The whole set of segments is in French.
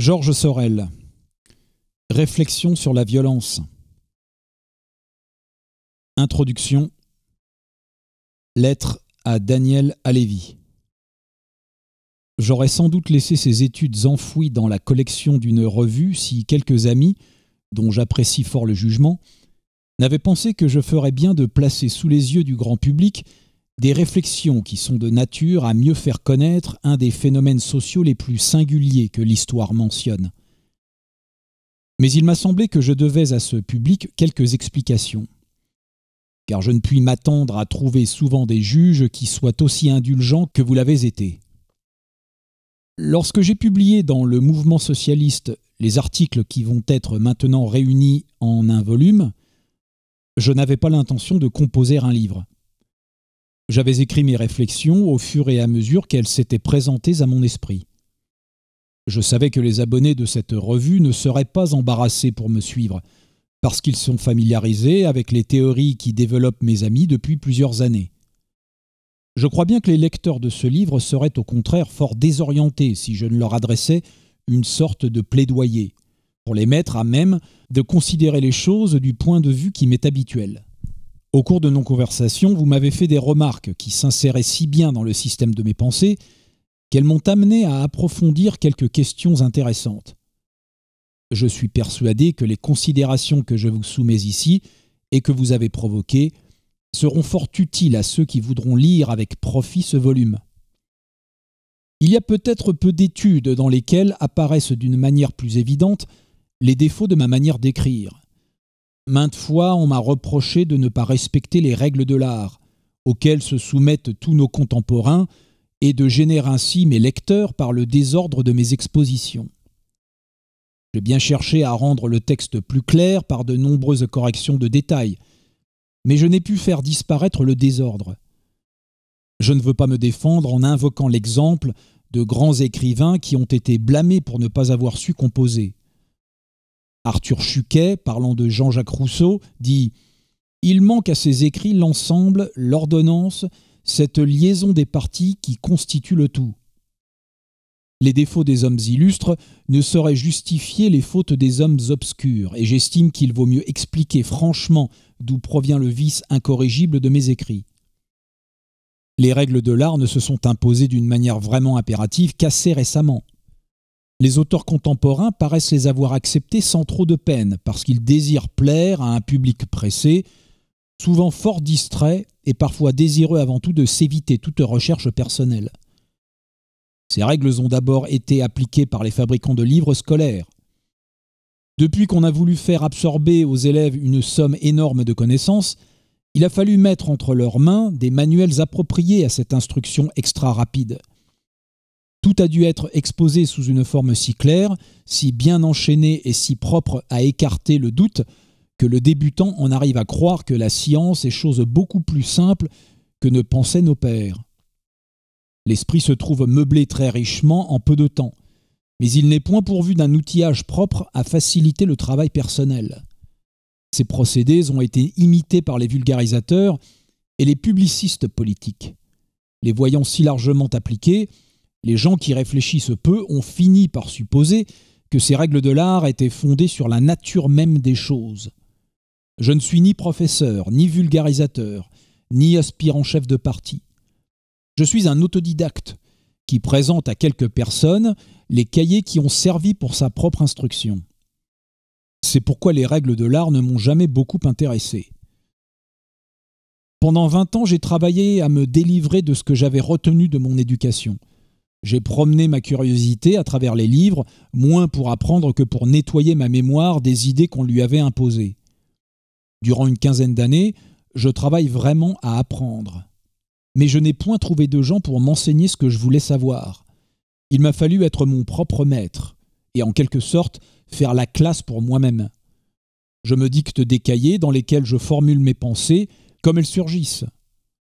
Georges Sorel. Réflexion sur la violence. Introduction. Lettre à Daniel Alévy. J'aurais sans doute laissé ces études enfouies dans la collection d'une revue si quelques amis, dont j'apprécie fort le jugement, n'avaient pensé que je ferais bien de placer sous les yeux du grand public des réflexions qui sont de nature à mieux faire connaître un des phénomènes sociaux les plus singuliers que l'histoire mentionne. Mais il m'a semblé que je devais à ce public quelques explications, car je ne puis m'attendre à trouver souvent des juges qui soient aussi indulgents que vous l'avez été. Lorsque j'ai publié dans le mouvement socialiste les articles qui vont être maintenant réunis en un volume, je n'avais pas l'intention de composer un livre j'avais écrit mes réflexions au fur et à mesure qu'elles s'étaient présentées à mon esprit. Je savais que les abonnés de cette revue ne seraient pas embarrassés pour me suivre, parce qu'ils sont familiarisés avec les théories qui développent mes amis depuis plusieurs années. Je crois bien que les lecteurs de ce livre seraient au contraire fort désorientés si je ne leur adressais une sorte de plaidoyer, pour les mettre à même de considérer les choses du point de vue qui m'est habituel. Au cours de nos conversations, vous m'avez fait des remarques qui s'inséraient si bien dans le système de mes pensées qu'elles m'ont amené à approfondir quelques questions intéressantes. Je suis persuadé que les considérations que je vous soumets ici et que vous avez provoquées seront fort utiles à ceux qui voudront lire avec profit ce volume. Il y a peut-être peu d'études dans lesquelles apparaissent d'une manière plus évidente les défauts de ma manière d'écrire, Maintes fois, on m'a reproché de ne pas respecter les règles de l'art, auxquelles se soumettent tous nos contemporains, et de gêner ainsi mes lecteurs par le désordre de mes expositions. J'ai bien cherché à rendre le texte plus clair par de nombreuses corrections de détails, mais je n'ai pu faire disparaître le désordre. Je ne veux pas me défendre en invoquant l'exemple de grands écrivains qui ont été blâmés pour ne pas avoir su composer. Arthur Chuquet, parlant de Jean-Jacques Rousseau, dit Il manque à ses écrits l'ensemble, l'ordonnance, cette liaison des parties qui constitue le tout. Les défauts des hommes illustres ne sauraient justifier les fautes des hommes obscurs, et j'estime qu'il vaut mieux expliquer franchement d'où provient le vice incorrigible de mes écrits. Les règles de l'art ne se sont imposées d'une manière vraiment impérative qu'assez récemment les auteurs contemporains paraissent les avoir acceptés sans trop de peine, parce qu'ils désirent plaire à un public pressé, souvent fort distrait et parfois désireux avant tout de s'éviter toute recherche personnelle. Ces règles ont d'abord été appliquées par les fabricants de livres scolaires. Depuis qu'on a voulu faire absorber aux élèves une somme énorme de connaissances, il a fallu mettre entre leurs mains des manuels appropriés à cette instruction extra rapide. Tout a dû être exposé sous une forme si claire, si bien enchaînée et si propre à écarter le doute, que le débutant en arrive à croire que la science est chose beaucoup plus simple que ne pensaient nos pères. L'esprit se trouve meublé très richement en peu de temps, mais il n'est point pourvu d'un outillage propre à faciliter le travail personnel. Ces procédés ont été imités par les vulgarisateurs et les publicistes politiques. Les voyant si largement appliqués, les gens qui réfléchissent peu ont fini par supposer que ces règles de l'art étaient fondées sur la nature même des choses. Je ne suis ni professeur, ni vulgarisateur, ni aspirant chef de parti. Je suis un autodidacte qui présente à quelques personnes les cahiers qui ont servi pour sa propre instruction. C'est pourquoi les règles de l'art ne m'ont jamais beaucoup intéressé. Pendant 20 ans, j'ai travaillé à me délivrer de ce que j'avais retenu de mon éducation. J'ai promené ma curiosité à travers les livres, moins pour apprendre que pour nettoyer ma mémoire des idées qu'on lui avait imposées. Durant une quinzaine d'années, je travaille vraiment à apprendre. Mais je n'ai point trouvé de gens pour m'enseigner ce que je voulais savoir. Il m'a fallu être mon propre maître, et en quelque sorte faire la classe pour moi-même. Je me dicte des cahiers dans lesquels je formule mes pensées comme elles surgissent.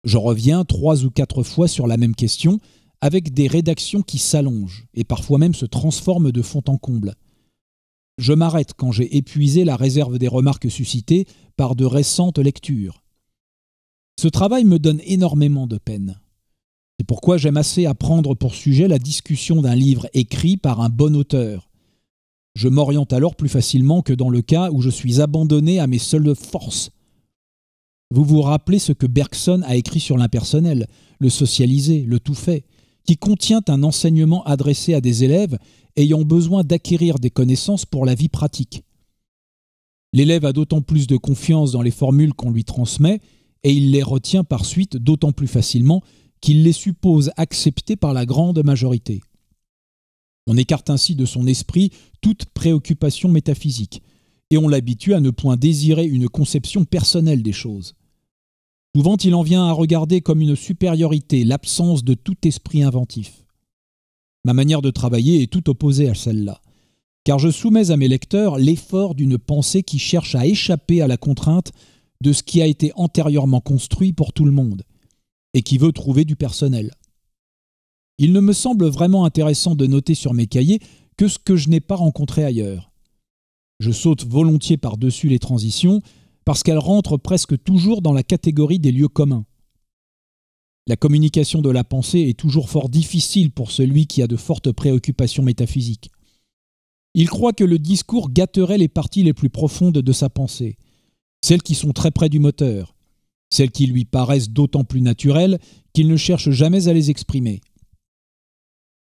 Je reviens trois ou quatre fois sur la même question, avec des rédactions qui s'allongent et parfois même se transforment de fond en comble. Je m'arrête quand j'ai épuisé la réserve des remarques suscitées par de récentes lectures. Ce travail me donne énormément de peine. C'est pourquoi j'aime assez à prendre pour sujet la discussion d'un livre écrit par un bon auteur. Je m'oriente alors plus facilement que dans le cas où je suis abandonné à mes seules forces. Vous vous rappelez ce que Bergson a écrit sur l'impersonnel, le socialisé, le tout fait qui contient un enseignement adressé à des élèves ayant besoin d'acquérir des connaissances pour la vie pratique. L'élève a d'autant plus de confiance dans les formules qu'on lui transmet et il les retient par suite d'autant plus facilement qu'il les suppose acceptées par la grande majorité. On écarte ainsi de son esprit toute préoccupation métaphysique et on l'habitue à ne point désirer une conception personnelle des choses. Souvent, il en vient à regarder comme une supériorité l'absence de tout esprit inventif. Ma manière de travailler est tout opposée à celle-là, car je soumets à mes lecteurs l'effort d'une pensée qui cherche à échapper à la contrainte de ce qui a été antérieurement construit pour tout le monde, et qui veut trouver du personnel. Il ne me semble vraiment intéressant de noter sur mes cahiers que ce que je n'ai pas rencontré ailleurs. Je saute volontiers par-dessus les transitions, parce qu'elle rentre presque toujours dans la catégorie des lieux communs. La communication de la pensée est toujours fort difficile pour celui qui a de fortes préoccupations métaphysiques. Il croit que le discours gâterait les parties les plus profondes de sa pensée, celles qui sont très près du moteur, celles qui lui paraissent d'autant plus naturelles qu'il ne cherche jamais à les exprimer.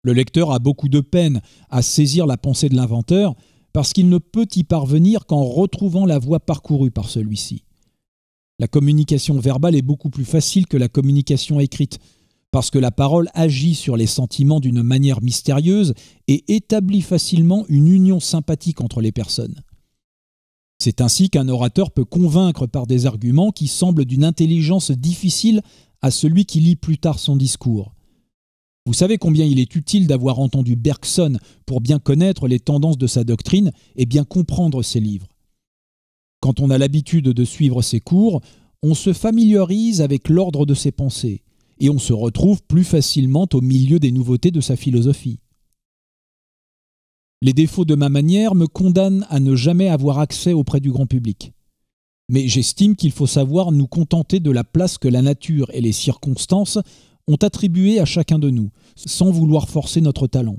Le lecteur a beaucoup de peine à saisir la pensée de l'inventeur, parce qu'il ne peut y parvenir qu'en retrouvant la voie parcourue par celui-ci. La communication verbale est beaucoup plus facile que la communication écrite, parce que la parole agit sur les sentiments d'une manière mystérieuse et établit facilement une union sympathique entre les personnes. C'est ainsi qu'un orateur peut convaincre par des arguments qui semblent d'une intelligence difficile à celui qui lit plus tard son discours. Vous savez combien il est utile d'avoir entendu Bergson pour bien connaître les tendances de sa doctrine et bien comprendre ses livres. Quand on a l'habitude de suivre ses cours, on se familiarise avec l'ordre de ses pensées et on se retrouve plus facilement au milieu des nouveautés de sa philosophie. Les défauts de ma manière me condamnent à ne jamais avoir accès auprès du grand public. Mais j'estime qu'il faut savoir nous contenter de la place que la nature et les circonstances ont attribué à chacun de nous, sans vouloir forcer notre talent.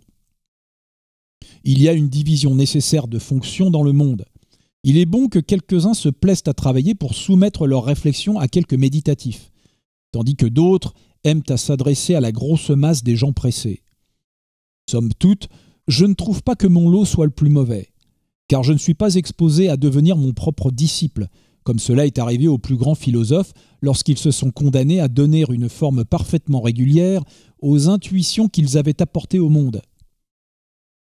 Il y a une division nécessaire de fonctions dans le monde. Il est bon que quelques-uns se plaisent à travailler pour soumettre leurs réflexions à quelques méditatifs, tandis que d'autres aiment à s'adresser à la grosse masse des gens pressés. Somme toute, je ne trouve pas que mon lot soit le plus mauvais, car je ne suis pas exposé à devenir mon propre disciple, comme cela est arrivé aux plus grands philosophes lorsqu'ils se sont condamnés à donner une forme parfaitement régulière aux intuitions qu'ils avaient apportées au monde.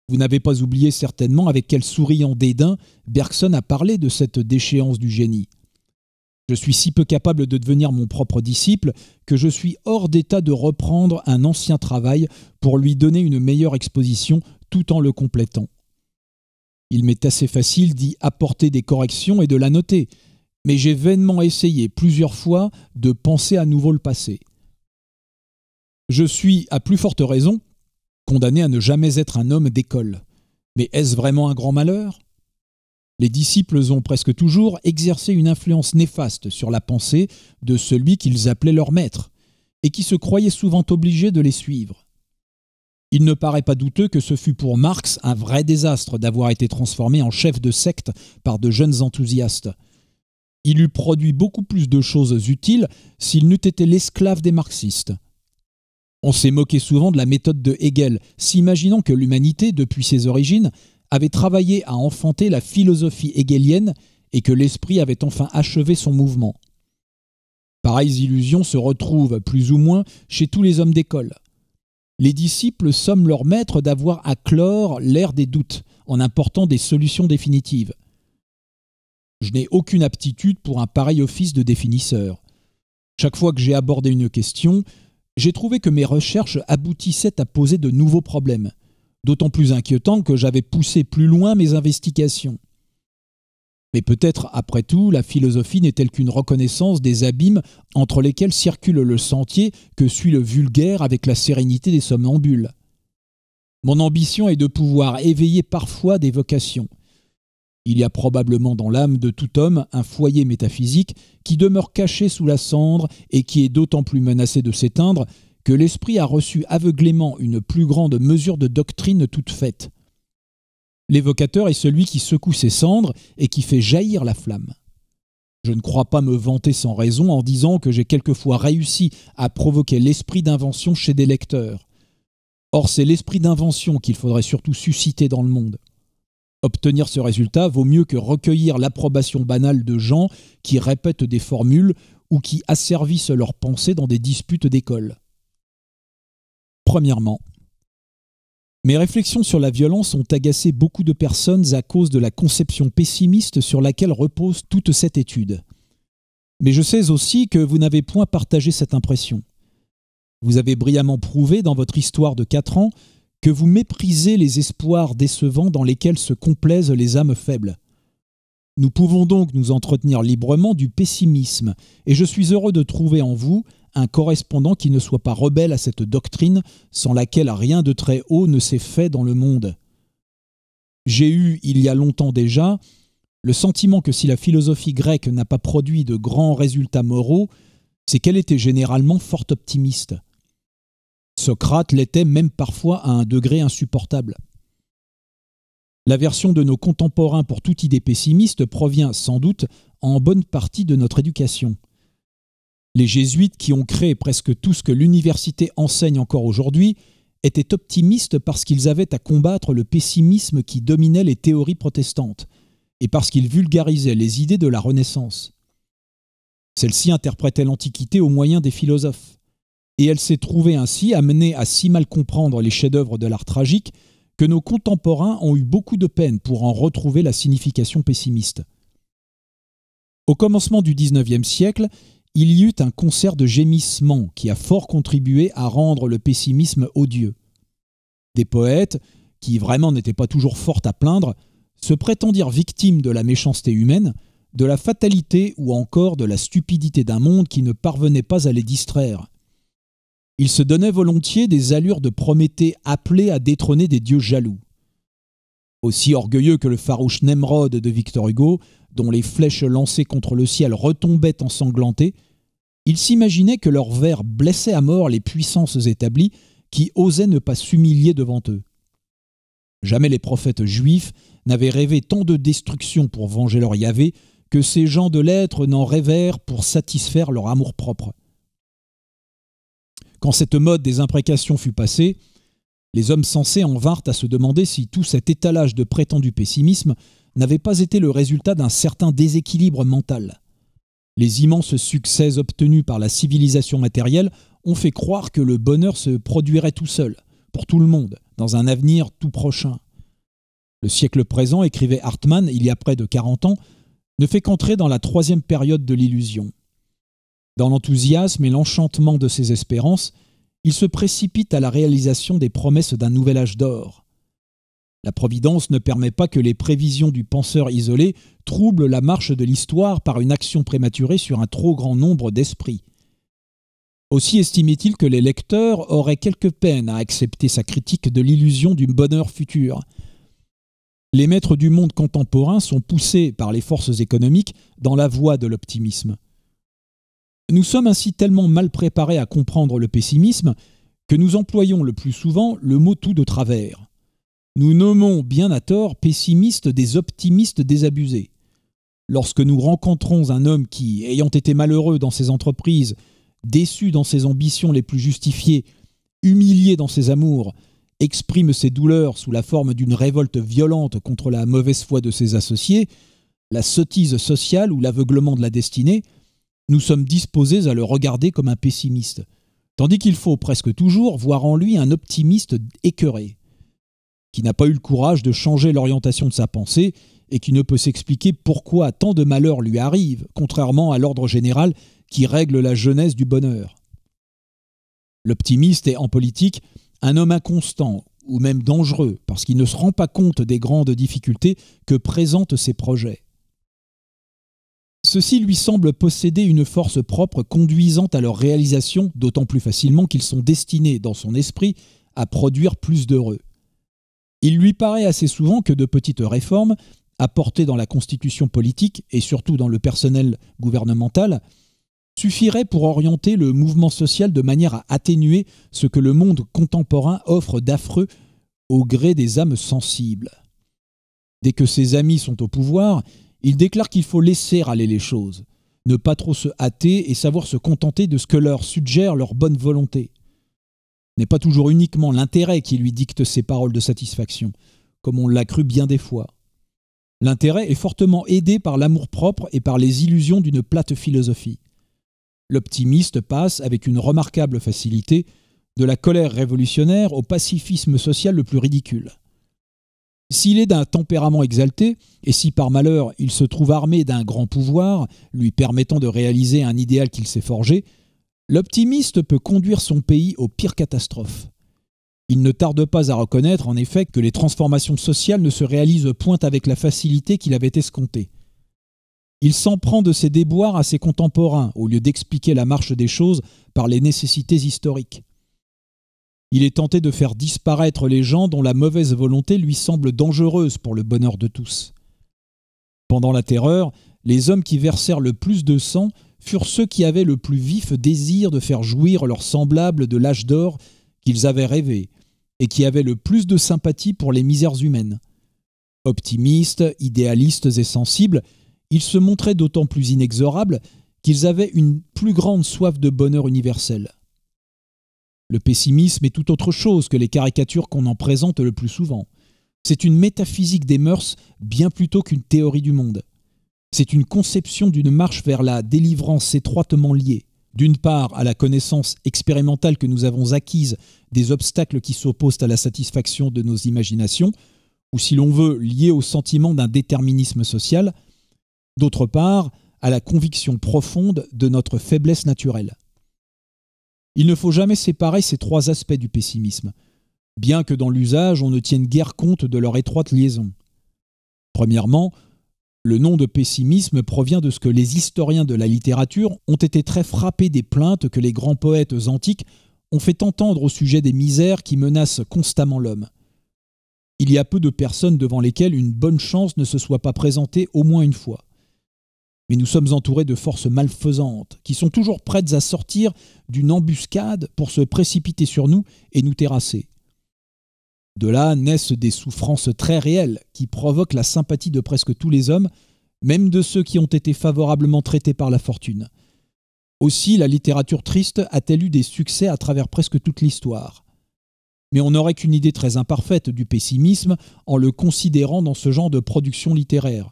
Vous n'avez pas oublié certainement avec quel souriant dédain Bergson a parlé de cette déchéance du génie. Je suis si peu capable de devenir mon propre disciple que je suis hors d'état de reprendre un ancien travail pour lui donner une meilleure exposition tout en le complétant. Il m'est assez facile d'y apporter des corrections et de la noter, mais j'ai vainement essayé plusieurs fois de penser à nouveau le passé. Je suis, à plus forte raison, condamné à ne jamais être un homme d'école. Mais est-ce vraiment un grand malheur Les disciples ont presque toujours exercé une influence néfaste sur la pensée de celui qu'ils appelaient leur maître, et qui se croyait souvent obligé de les suivre. Il ne paraît pas douteux que ce fut pour Marx un vrai désastre d'avoir été transformé en chef de secte par de jeunes enthousiastes il eût produit beaucoup plus de choses utiles s'il n'eût été l'esclave des marxistes. On s'est moqué souvent de la méthode de Hegel, s'imaginant que l'humanité, depuis ses origines, avait travaillé à enfanter la philosophie hegelienne et que l'esprit avait enfin achevé son mouvement. Pareilles illusions se retrouvent, plus ou moins, chez tous les hommes d'école. Les disciples somment leur maître d'avoir à clore l'ère des doutes, en apportant des solutions définitives. Je n'ai aucune aptitude pour un pareil office de définisseur. Chaque fois que j'ai abordé une question, j'ai trouvé que mes recherches aboutissaient à poser de nouveaux problèmes, d'autant plus inquiétants que j'avais poussé plus loin mes investigations. Mais peut-être, après tout, la philosophie n'est-elle qu'une reconnaissance des abîmes entre lesquels circule le sentier que suit le vulgaire avec la sérénité des somnambules. Mon ambition est de pouvoir éveiller parfois des vocations, il y a probablement dans l'âme de tout homme un foyer métaphysique qui demeure caché sous la cendre et qui est d'autant plus menacé de s'éteindre que l'esprit a reçu aveuglément une plus grande mesure de doctrine toute faite. L'évocateur est celui qui secoue ses cendres et qui fait jaillir la flamme. Je ne crois pas me vanter sans raison en disant que j'ai quelquefois réussi à provoquer l'esprit d'invention chez des lecteurs. Or c'est l'esprit d'invention qu'il faudrait surtout susciter dans le monde. Obtenir ce résultat vaut mieux que recueillir l'approbation banale de gens qui répètent des formules ou qui asservissent leurs pensées dans des disputes d'école. Premièrement, mes réflexions sur la violence ont agacé beaucoup de personnes à cause de la conception pessimiste sur laquelle repose toute cette étude. Mais je sais aussi que vous n'avez point partagé cette impression. Vous avez brillamment prouvé dans votre histoire de 4 ans que vous méprisez les espoirs décevants dans lesquels se complaisent les âmes faibles. Nous pouvons donc nous entretenir librement du pessimisme, et je suis heureux de trouver en vous un correspondant qui ne soit pas rebelle à cette doctrine sans laquelle rien de très haut ne s'est fait dans le monde. J'ai eu, il y a longtemps déjà, le sentiment que si la philosophie grecque n'a pas produit de grands résultats moraux, c'est qu'elle était généralement fort optimiste. Socrate l'était même parfois à un degré insupportable. La version de nos contemporains pour toute idée pessimiste provient sans doute en bonne partie de notre éducation. Les jésuites qui ont créé presque tout ce que l'université enseigne encore aujourd'hui étaient optimistes parce qu'ils avaient à combattre le pessimisme qui dominait les théories protestantes et parce qu'ils vulgarisaient les idées de la Renaissance. celles ci interprétaient l'Antiquité au moyen des philosophes et elle s'est trouvée ainsi amenée à si mal comprendre les chefs-d'œuvre de l'art tragique que nos contemporains ont eu beaucoup de peine pour en retrouver la signification pessimiste. Au commencement du XIXe siècle, il y eut un concert de gémissements qui a fort contribué à rendre le pessimisme odieux. Des poètes, qui vraiment n'étaient pas toujours forts à plaindre, se prétendirent victimes de la méchanceté humaine, de la fatalité ou encore de la stupidité d'un monde qui ne parvenait pas à les distraire, il se donnait volontiers des allures de Prométhée appelé à détrôner des dieux jaloux. Aussi orgueilleux que le farouche Nemrod de Victor Hugo, dont les flèches lancées contre le ciel retombaient ensanglantées, il s'imaginait que leurs vers blessaient à mort les puissances établies qui osaient ne pas s'humilier devant eux. Jamais les prophètes juifs n'avaient rêvé tant de destruction pour venger leur Yahvé que ces gens de lettres n'en rêvèrent pour satisfaire leur amour-propre. Quand cette mode des imprécations fut passée, les hommes sensés en vinrent à se demander si tout cet étalage de prétendu pessimisme n'avait pas été le résultat d'un certain déséquilibre mental. Les immenses succès obtenus par la civilisation matérielle ont fait croire que le bonheur se produirait tout seul, pour tout le monde, dans un avenir tout prochain. Le siècle présent, écrivait Hartmann il y a près de 40 ans, ne fait qu'entrer dans la troisième période de l'illusion. Dans l'enthousiasme et l'enchantement de ses espérances, il se précipite à la réalisation des promesses d'un nouvel âge d'or. La Providence ne permet pas que les prévisions du penseur isolé troublent la marche de l'histoire par une action prématurée sur un trop grand nombre d'esprits. Aussi estimait-il que les lecteurs auraient quelque peine à accepter sa critique de l'illusion du bonheur futur. Les maîtres du monde contemporain sont poussés par les forces économiques dans la voie de l'optimisme. Nous sommes ainsi tellement mal préparés à comprendre le pessimisme que nous employons le plus souvent le mot tout de travers. Nous nommons bien à tort pessimistes des optimistes désabusés. Lorsque nous rencontrons un homme qui, ayant été malheureux dans ses entreprises, déçu dans ses ambitions les plus justifiées, humilié dans ses amours, exprime ses douleurs sous la forme d'une révolte violente contre la mauvaise foi de ses associés, la sottise sociale ou l'aveuglement de la destinée, nous sommes disposés à le regarder comme un pessimiste, tandis qu'il faut presque toujours voir en lui un optimiste écœuré, qui n'a pas eu le courage de changer l'orientation de sa pensée et qui ne peut s'expliquer pourquoi tant de malheurs lui arrivent, contrairement à l'ordre général qui règle la jeunesse du bonheur. L'optimiste est en politique un homme inconstant ou même dangereux parce qu'il ne se rend pas compte des grandes difficultés que présentent ses projets. Ceux-ci lui semblent posséder une force propre conduisant à leur réalisation d'autant plus facilement qu'ils sont destinés, dans son esprit, à produire plus d'heureux. Il lui paraît assez souvent que de petites réformes, apportées dans la constitution politique et surtout dans le personnel gouvernemental, suffiraient pour orienter le mouvement social de manière à atténuer ce que le monde contemporain offre d'affreux au gré des âmes sensibles. Dès que ses amis sont au pouvoir, il déclare qu'il faut laisser aller les choses, ne pas trop se hâter et savoir se contenter de ce que leur suggère leur bonne volonté. N'est pas toujours uniquement l'intérêt qui lui dicte ses paroles de satisfaction, comme on l'a cru bien des fois. L'intérêt est fortement aidé par l'amour-propre et par les illusions d'une plate philosophie. L'optimiste passe, avec une remarquable facilité, de la colère révolutionnaire au pacifisme social le plus ridicule. S'il est d'un tempérament exalté, et si par malheur il se trouve armé d'un grand pouvoir, lui permettant de réaliser un idéal qu'il s'est forgé, l'optimiste peut conduire son pays aux pires catastrophes. Il ne tarde pas à reconnaître en effet que les transformations sociales ne se réalisent point avec la facilité qu'il avait escomptée. Il s'en prend de ses déboires à ses contemporains, au lieu d'expliquer la marche des choses par les nécessités historiques. Il est tenté de faire disparaître les gens dont la mauvaise volonté lui semble dangereuse pour le bonheur de tous. Pendant la terreur, les hommes qui versèrent le plus de sang furent ceux qui avaient le plus vif désir de faire jouir leurs semblables de l'âge d'or qu'ils avaient rêvé, et qui avaient le plus de sympathie pour les misères humaines. Optimistes, idéalistes et sensibles, ils se montraient d'autant plus inexorables qu'ils avaient une plus grande soif de bonheur universel. Le pessimisme est tout autre chose que les caricatures qu'on en présente le plus souvent. C'est une métaphysique des mœurs bien plutôt qu'une théorie du monde. C'est une conception d'une marche vers la délivrance étroitement liée, d'une part à la connaissance expérimentale que nous avons acquise des obstacles qui s'opposent à la satisfaction de nos imaginations, ou si l'on veut liée au sentiment d'un déterminisme social, d'autre part à la conviction profonde de notre faiblesse naturelle. Il ne faut jamais séparer ces trois aspects du pessimisme, bien que dans l'usage on ne tienne guère compte de leur étroite liaison. Premièrement, le nom de pessimisme provient de ce que les historiens de la littérature ont été très frappés des plaintes que les grands poètes antiques ont fait entendre au sujet des misères qui menacent constamment l'homme. Il y a peu de personnes devant lesquelles une bonne chance ne se soit pas présentée au moins une fois. Mais nous sommes entourés de forces malfaisantes, qui sont toujours prêtes à sortir d'une embuscade pour se précipiter sur nous et nous terrasser. De là naissent des souffrances très réelles, qui provoquent la sympathie de presque tous les hommes, même de ceux qui ont été favorablement traités par la fortune. Aussi la littérature triste a-t-elle eu des succès à travers presque toute l'histoire. Mais on n'aurait qu'une idée très imparfaite du pessimisme en le considérant dans ce genre de production littéraire.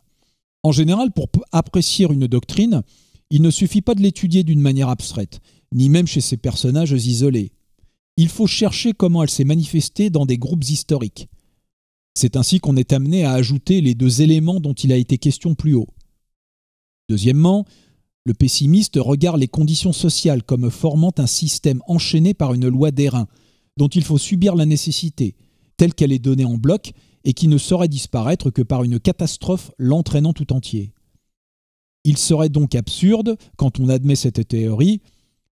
En général, pour apprécier une doctrine, il ne suffit pas de l'étudier d'une manière abstraite, ni même chez ses personnages isolés. Il faut chercher comment elle s'est manifestée dans des groupes historiques. C'est ainsi qu'on est amené à ajouter les deux éléments dont il a été question plus haut. Deuxièmement, le pessimiste regarde les conditions sociales comme formant un système enchaîné par une loi d'airain, dont il faut subir la nécessité, telle qu'elle est donnée en bloc et qui ne saurait disparaître que par une catastrophe l'entraînant tout entier. Il serait donc absurde, quand on admet cette théorie,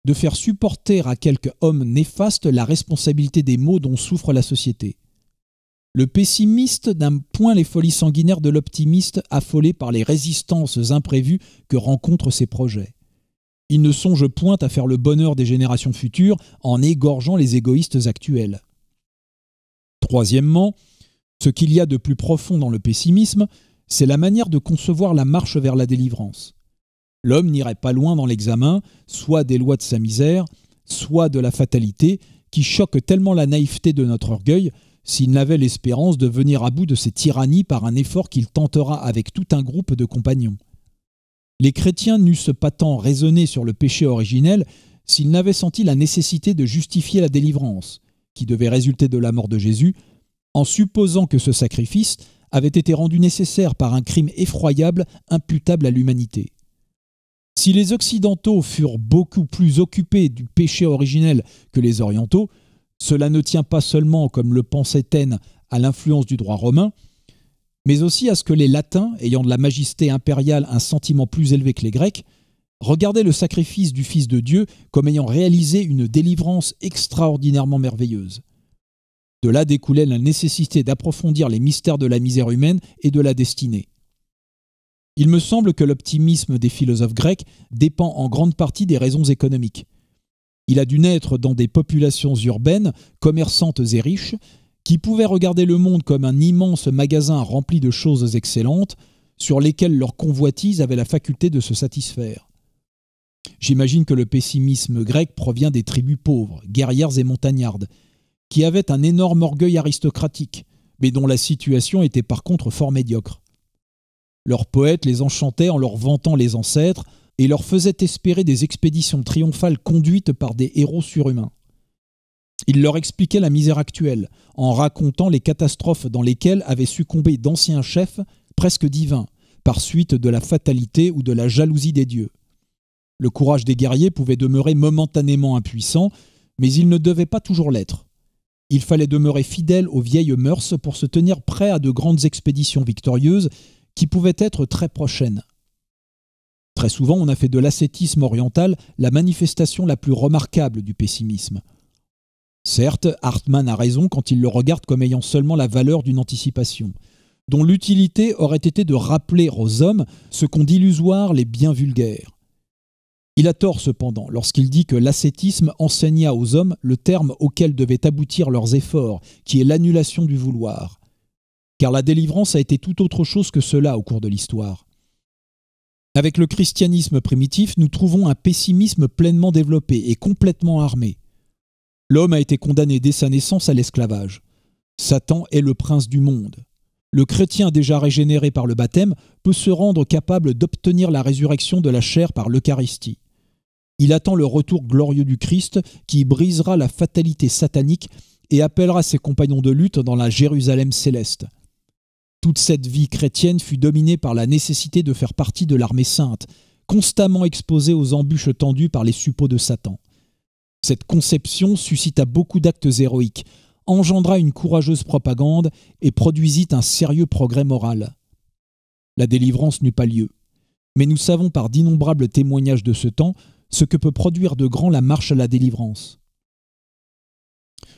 de faire supporter à quelque homme néfaste la responsabilité des maux dont souffre la société. Le pessimiste n'aime point les folies sanguinaires de l'optimiste affolé par les résistances imprévues que rencontrent ses projets. Il ne songe point à faire le bonheur des générations futures en égorgeant les égoïstes actuels. Troisièmement, ce qu'il y a de plus profond dans le pessimisme, c'est la manière de concevoir la marche vers la délivrance. L'homme n'irait pas loin dans l'examen, soit des lois de sa misère, soit de la fatalité, qui choque tellement la naïveté de notre orgueil s'il n'avait l'espérance de venir à bout de ses tyrannies par un effort qu'il tentera avec tout un groupe de compagnons. Les chrétiens n'eussent pas tant raisonné sur le péché originel s'ils n'avaient senti la nécessité de justifier la délivrance, qui devait résulter de la mort de Jésus, en supposant que ce sacrifice avait été rendu nécessaire par un crime effroyable imputable à l'humanité. Si les Occidentaux furent beaucoup plus occupés du péché originel que les Orientaux, cela ne tient pas seulement, comme le pensait Taine, à l'influence du droit romain, mais aussi à ce que les Latins, ayant de la majesté impériale un sentiment plus élevé que les Grecs, regardaient le sacrifice du Fils de Dieu comme ayant réalisé une délivrance extraordinairement merveilleuse. De là découlait la nécessité d'approfondir les mystères de la misère humaine et de la destinée. Il me semble que l'optimisme des philosophes grecs dépend en grande partie des raisons économiques. Il a dû naître dans des populations urbaines, commerçantes et riches, qui pouvaient regarder le monde comme un immense magasin rempli de choses excellentes, sur lesquelles leur convoitise avait la faculté de se satisfaire. J'imagine que le pessimisme grec provient des tribus pauvres, guerrières et montagnardes, qui avait un énorme orgueil aristocratique, mais dont la situation était par contre fort médiocre. Leurs poètes les enchantaient en leur vantant les ancêtres et leur faisaient espérer des expéditions triomphales conduites par des héros surhumains. Ils leur expliquaient la misère actuelle, en racontant les catastrophes dans lesquelles avaient succombé d'anciens chefs presque divins, par suite de la fatalité ou de la jalousie des dieux. Le courage des guerriers pouvait demeurer momentanément impuissant, mais il ne devait pas toujours l'être. Il fallait demeurer fidèle aux vieilles mœurs pour se tenir prêt à de grandes expéditions victorieuses qui pouvaient être très prochaines. Très souvent, on a fait de l'ascétisme oriental la manifestation la plus remarquable du pessimisme. Certes, Hartmann a raison quand il le regarde comme ayant seulement la valeur d'une anticipation, dont l'utilité aurait été de rappeler aux hommes ce qu'ont d'illusoire les biens vulgaires il a tort cependant lorsqu'il dit que l'ascétisme enseigna aux hommes le terme auquel devaient aboutir leurs efforts, qui est l'annulation du vouloir. Car la délivrance a été tout autre chose que cela au cours de l'histoire. Avec le christianisme primitif, nous trouvons un pessimisme pleinement développé et complètement armé. L'homme a été condamné dès sa naissance à l'esclavage. Satan est le prince du monde. Le chrétien déjà régénéré par le baptême peut se rendre capable d'obtenir la résurrection de la chair par l'Eucharistie. Il attend le retour glorieux du Christ qui brisera la fatalité satanique et appellera ses compagnons de lutte dans la Jérusalem céleste. Toute cette vie chrétienne fut dominée par la nécessité de faire partie de l'armée sainte, constamment exposée aux embûches tendues par les suppôts de Satan. Cette conception suscita beaucoup d'actes héroïques, engendra une courageuse propagande et produisit un sérieux progrès moral. La délivrance n'eut pas lieu. Mais nous savons par d'innombrables témoignages de ce temps ce que peut produire de grand la marche à la délivrance.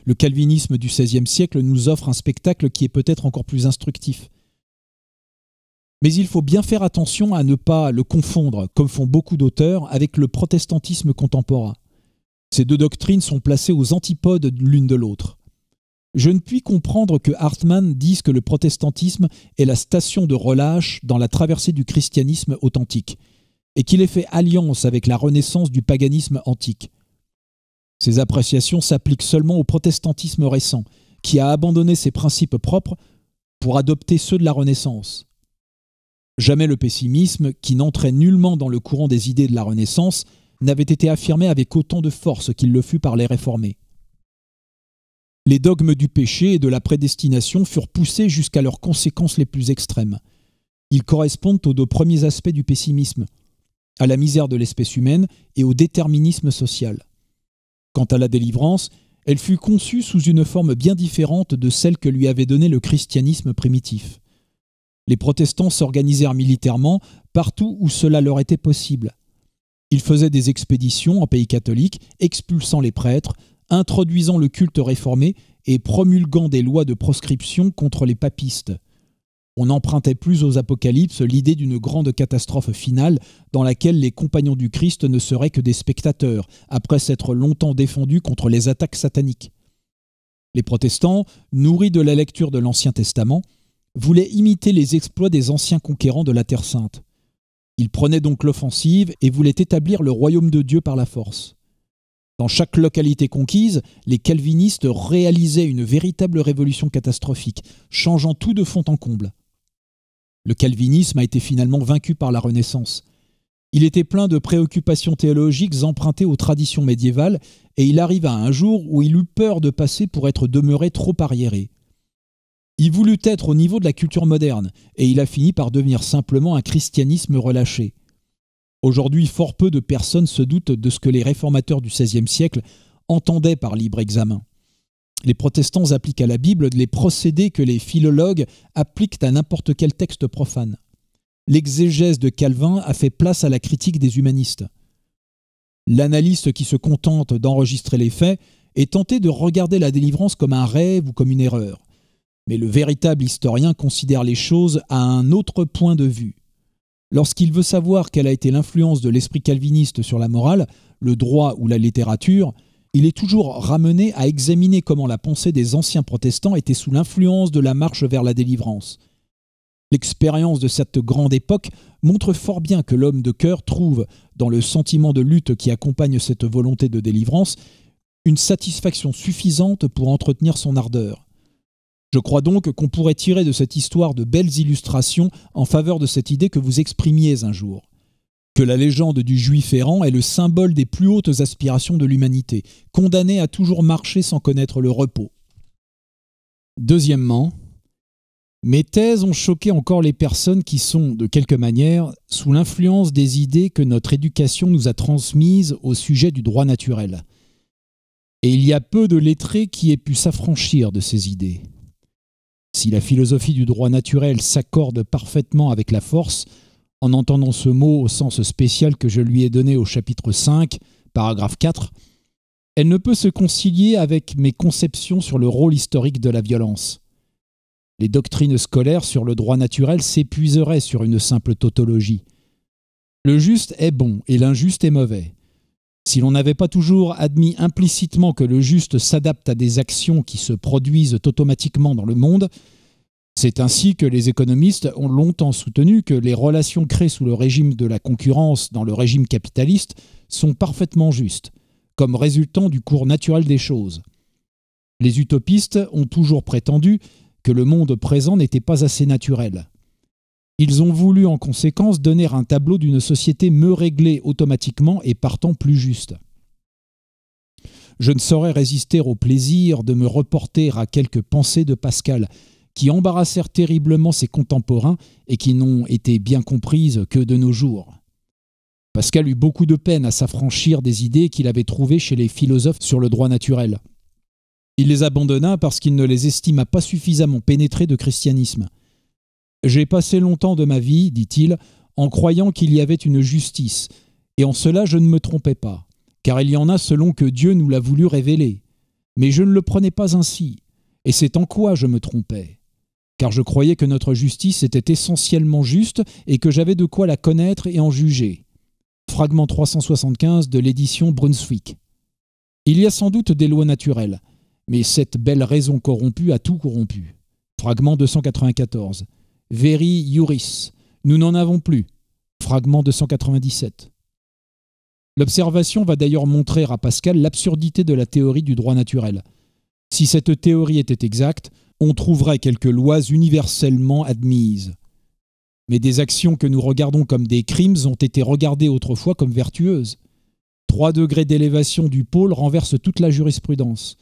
Le calvinisme du XVIe siècle nous offre un spectacle qui est peut-être encore plus instructif. Mais il faut bien faire attention à ne pas le confondre, comme font beaucoup d'auteurs, avec le protestantisme contemporain. Ces deux doctrines sont placées aux antipodes l'une de l'autre. Je ne puis comprendre que Hartmann dise que le protestantisme est la station de relâche dans la traversée du christianisme authentique et qu'il ait fait alliance avec la renaissance du paganisme antique. Ces appréciations s'appliquent seulement au protestantisme récent, qui a abandonné ses principes propres pour adopter ceux de la Renaissance. Jamais le pessimisme, qui n'entrait nullement dans le courant des idées de la Renaissance, n'avait été affirmé avec autant de force qu'il le fut par les réformés. Les dogmes du péché et de la prédestination furent poussés jusqu'à leurs conséquences les plus extrêmes. Ils correspondent aux deux premiers aspects du pessimisme, à la misère de l'espèce humaine et au déterminisme social. Quant à la délivrance, elle fut conçue sous une forme bien différente de celle que lui avait donnée le christianisme primitif. Les protestants s'organisèrent militairement partout où cela leur était possible. Ils faisaient des expéditions en pays catholique, expulsant les prêtres, introduisant le culte réformé et promulguant des lois de proscription contre les papistes on empruntait plus aux apocalypses l'idée d'une grande catastrophe finale dans laquelle les compagnons du Christ ne seraient que des spectateurs, après s'être longtemps défendus contre les attaques sataniques. Les protestants, nourris de la lecture de l'Ancien Testament, voulaient imiter les exploits des anciens conquérants de la Terre sainte. Ils prenaient donc l'offensive et voulaient établir le royaume de Dieu par la force. Dans chaque localité conquise, les calvinistes réalisaient une véritable révolution catastrophique, changeant tout de fond en comble. Le calvinisme a été finalement vaincu par la Renaissance. Il était plein de préoccupations théologiques empruntées aux traditions médiévales, et il arriva un jour où il eut peur de passer pour être demeuré trop arriéré. Il voulut être au niveau de la culture moderne, et il a fini par devenir simplement un christianisme relâché. Aujourd'hui, fort peu de personnes se doutent de ce que les réformateurs du XVIe siècle entendaient par libre examen les protestants appliquent à la Bible les procédés que les philologues appliquent à n'importe quel texte profane. L'exégèse de Calvin a fait place à la critique des humanistes. L'analyste qui se contente d'enregistrer les faits est tenté de regarder la délivrance comme un rêve ou comme une erreur. Mais le véritable historien considère les choses à un autre point de vue. Lorsqu'il veut savoir quelle a été l'influence de l'esprit calviniste sur la morale, le droit ou la littérature, il est toujours ramené à examiner comment la pensée des anciens protestants était sous l'influence de la marche vers la délivrance. L'expérience de cette grande époque montre fort bien que l'homme de cœur trouve, dans le sentiment de lutte qui accompagne cette volonté de délivrance, une satisfaction suffisante pour entretenir son ardeur. Je crois donc qu'on pourrait tirer de cette histoire de belles illustrations en faveur de cette idée que vous exprimiez un jour que la légende du juif errant est le symbole des plus hautes aspirations de l'humanité, condamnée à toujours marcher sans connaître le repos. Deuxièmement, mes thèses ont choqué encore les personnes qui sont, de quelque manière, sous l'influence des idées que notre éducation nous a transmises au sujet du droit naturel. Et il y a peu de lettrés qui aient pu s'affranchir de ces idées. Si la philosophie du droit naturel s'accorde parfaitement avec la force, en entendant ce mot au sens spécial que je lui ai donné au chapitre 5, paragraphe 4, elle ne peut se concilier avec mes conceptions sur le rôle historique de la violence. Les doctrines scolaires sur le droit naturel s'épuiseraient sur une simple tautologie. Le juste est bon et l'injuste est mauvais. Si l'on n'avait pas toujours admis implicitement que le juste s'adapte à des actions qui se produisent automatiquement dans le monde, c'est ainsi que les économistes ont longtemps soutenu que les relations créées sous le régime de la concurrence dans le régime capitaliste sont parfaitement justes, comme résultant du cours naturel des choses. Les utopistes ont toujours prétendu que le monde présent n'était pas assez naturel. Ils ont voulu en conséquence donner un tableau d'une société mieux réglée automatiquement et partant plus juste. Je ne saurais résister au plaisir de me reporter à quelques pensées de Pascal, qui embarrassèrent terriblement ses contemporains et qui n'ont été bien comprises que de nos jours. Pascal eut beaucoup de peine à s'affranchir des idées qu'il avait trouvées chez les philosophes sur le droit naturel. Il les abandonna parce qu'il ne les estima pas suffisamment pénétrés de christianisme. J'ai passé longtemps de ma vie, dit-il, en croyant qu'il y avait une justice, et en cela je ne me trompais pas, car il y en a selon que Dieu nous l'a voulu révéler. Mais je ne le prenais pas ainsi, et c'est en quoi je me trompais car je croyais que notre justice était essentiellement juste et que j'avais de quoi la connaître et en juger. Fragment 375 de l'édition Brunswick. Il y a sans doute des lois naturelles, mais cette belle raison corrompue a tout corrompu. Fragment 294. Veri Juris. Nous n'en avons plus. Fragment 297. L'observation va d'ailleurs montrer à Pascal l'absurdité de la théorie du droit naturel. Si cette théorie était exacte, on trouverait quelques lois universellement admises. Mais des actions que nous regardons comme des crimes ont été regardées autrefois comme vertueuses. Trois degrés d'élévation du pôle renversent toute la jurisprudence.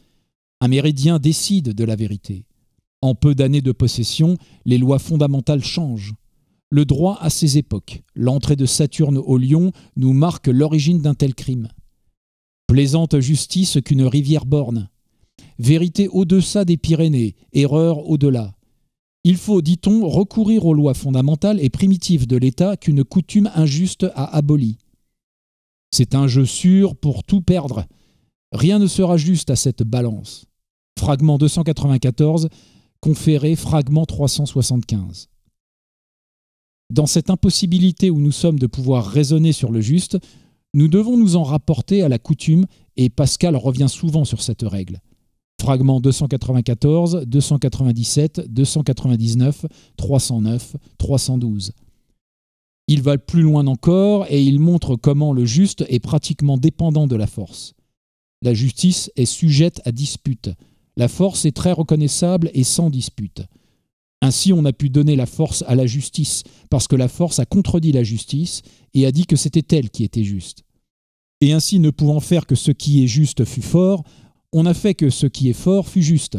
Un méridien décide de la vérité. En peu d'années de possession, les lois fondamentales changent. Le droit à ses époques, l'entrée de Saturne au Lion nous marque l'origine d'un tel crime. Plaisante justice qu'une rivière borne vérité au dessous des Pyrénées, erreur au-delà. Il faut, dit-on, recourir aux lois fondamentales et primitives de l'État qu'une coutume injuste a abolie. C'est un jeu sûr pour tout perdre. Rien ne sera juste à cette balance. Fragment 294, conféré fragment 375. Dans cette impossibilité où nous sommes de pouvoir raisonner sur le juste, nous devons nous en rapporter à la coutume, et Pascal revient souvent sur cette règle. Fragments 294, 297, 299, 309, 312. Il va plus loin encore et il montre comment le juste est pratiquement dépendant de la force. La justice est sujette à dispute. La force est très reconnaissable et sans dispute. Ainsi, on a pu donner la force à la justice, parce que la force a contredit la justice et a dit que c'était elle qui était juste. Et ainsi, ne pouvant faire que ce qui est juste fût fort, on a fait que ce qui est fort fut juste.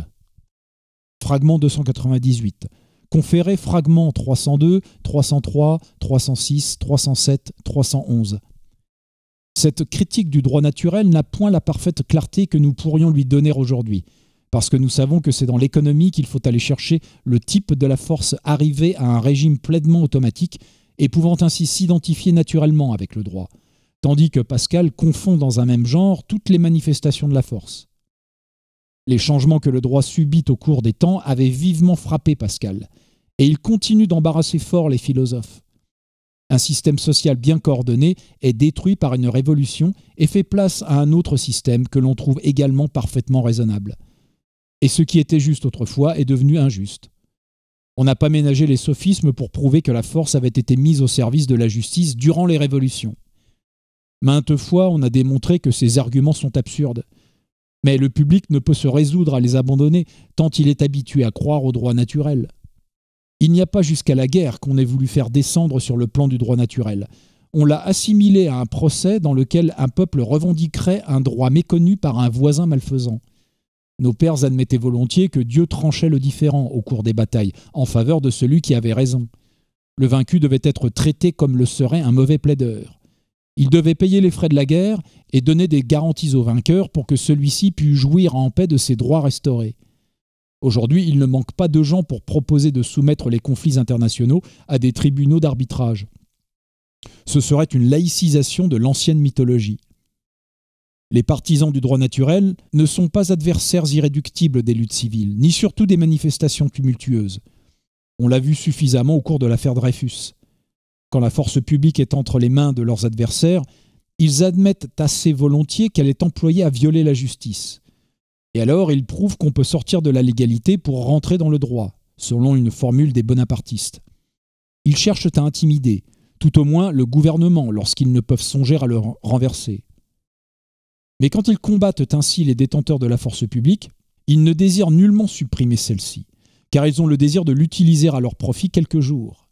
Fragment 298. Conféré fragment 302, 303, 306, 307, 311. Cette critique du droit naturel n'a point la parfaite clarté que nous pourrions lui donner aujourd'hui, parce que nous savons que c'est dans l'économie qu'il faut aller chercher le type de la force arrivée à un régime pleinement automatique et pouvant ainsi s'identifier naturellement avec le droit, tandis que Pascal confond dans un même genre toutes les manifestations de la force. Les changements que le droit subit au cours des temps avaient vivement frappé Pascal, et il continue d'embarrasser fort les philosophes. Un système social bien coordonné est détruit par une révolution et fait place à un autre système que l'on trouve également parfaitement raisonnable. Et ce qui était juste autrefois est devenu injuste. On n'a pas ménagé les sophismes pour prouver que la force avait été mise au service de la justice durant les révolutions. Maintes fois, on a démontré que ces arguments sont absurdes, mais le public ne peut se résoudre à les abandonner tant il est habitué à croire au droit naturel. Il n'y a pas jusqu'à la guerre qu'on ait voulu faire descendre sur le plan du droit naturel. On l'a assimilé à un procès dans lequel un peuple revendiquerait un droit méconnu par un voisin malfaisant. Nos pères admettaient volontiers que Dieu tranchait le différent au cours des batailles, en faveur de celui qui avait raison. Le vaincu devait être traité comme le serait un mauvais plaideur. Il devait payer les frais de la guerre et donner des garanties au vainqueur pour que celui-ci pût jouir en paix de ses droits restaurés. Aujourd'hui, il ne manque pas de gens pour proposer de soumettre les conflits internationaux à des tribunaux d'arbitrage. Ce serait une laïcisation de l'ancienne mythologie. Les partisans du droit naturel ne sont pas adversaires irréductibles des luttes civiles, ni surtout des manifestations tumultueuses. On l'a vu suffisamment au cours de l'affaire Dreyfus quand la force publique est entre les mains de leurs adversaires, ils admettent assez volontiers qu'elle est employée à violer la justice. Et alors, ils prouvent qu'on peut sortir de la légalité pour rentrer dans le droit, selon une formule des bonapartistes. Ils cherchent à intimider, tout au moins le gouvernement, lorsqu'ils ne peuvent songer à le renverser. Mais quand ils combattent ainsi les détenteurs de la force publique, ils ne désirent nullement supprimer celle-ci, car ils ont le désir de l'utiliser à leur profit quelques jours.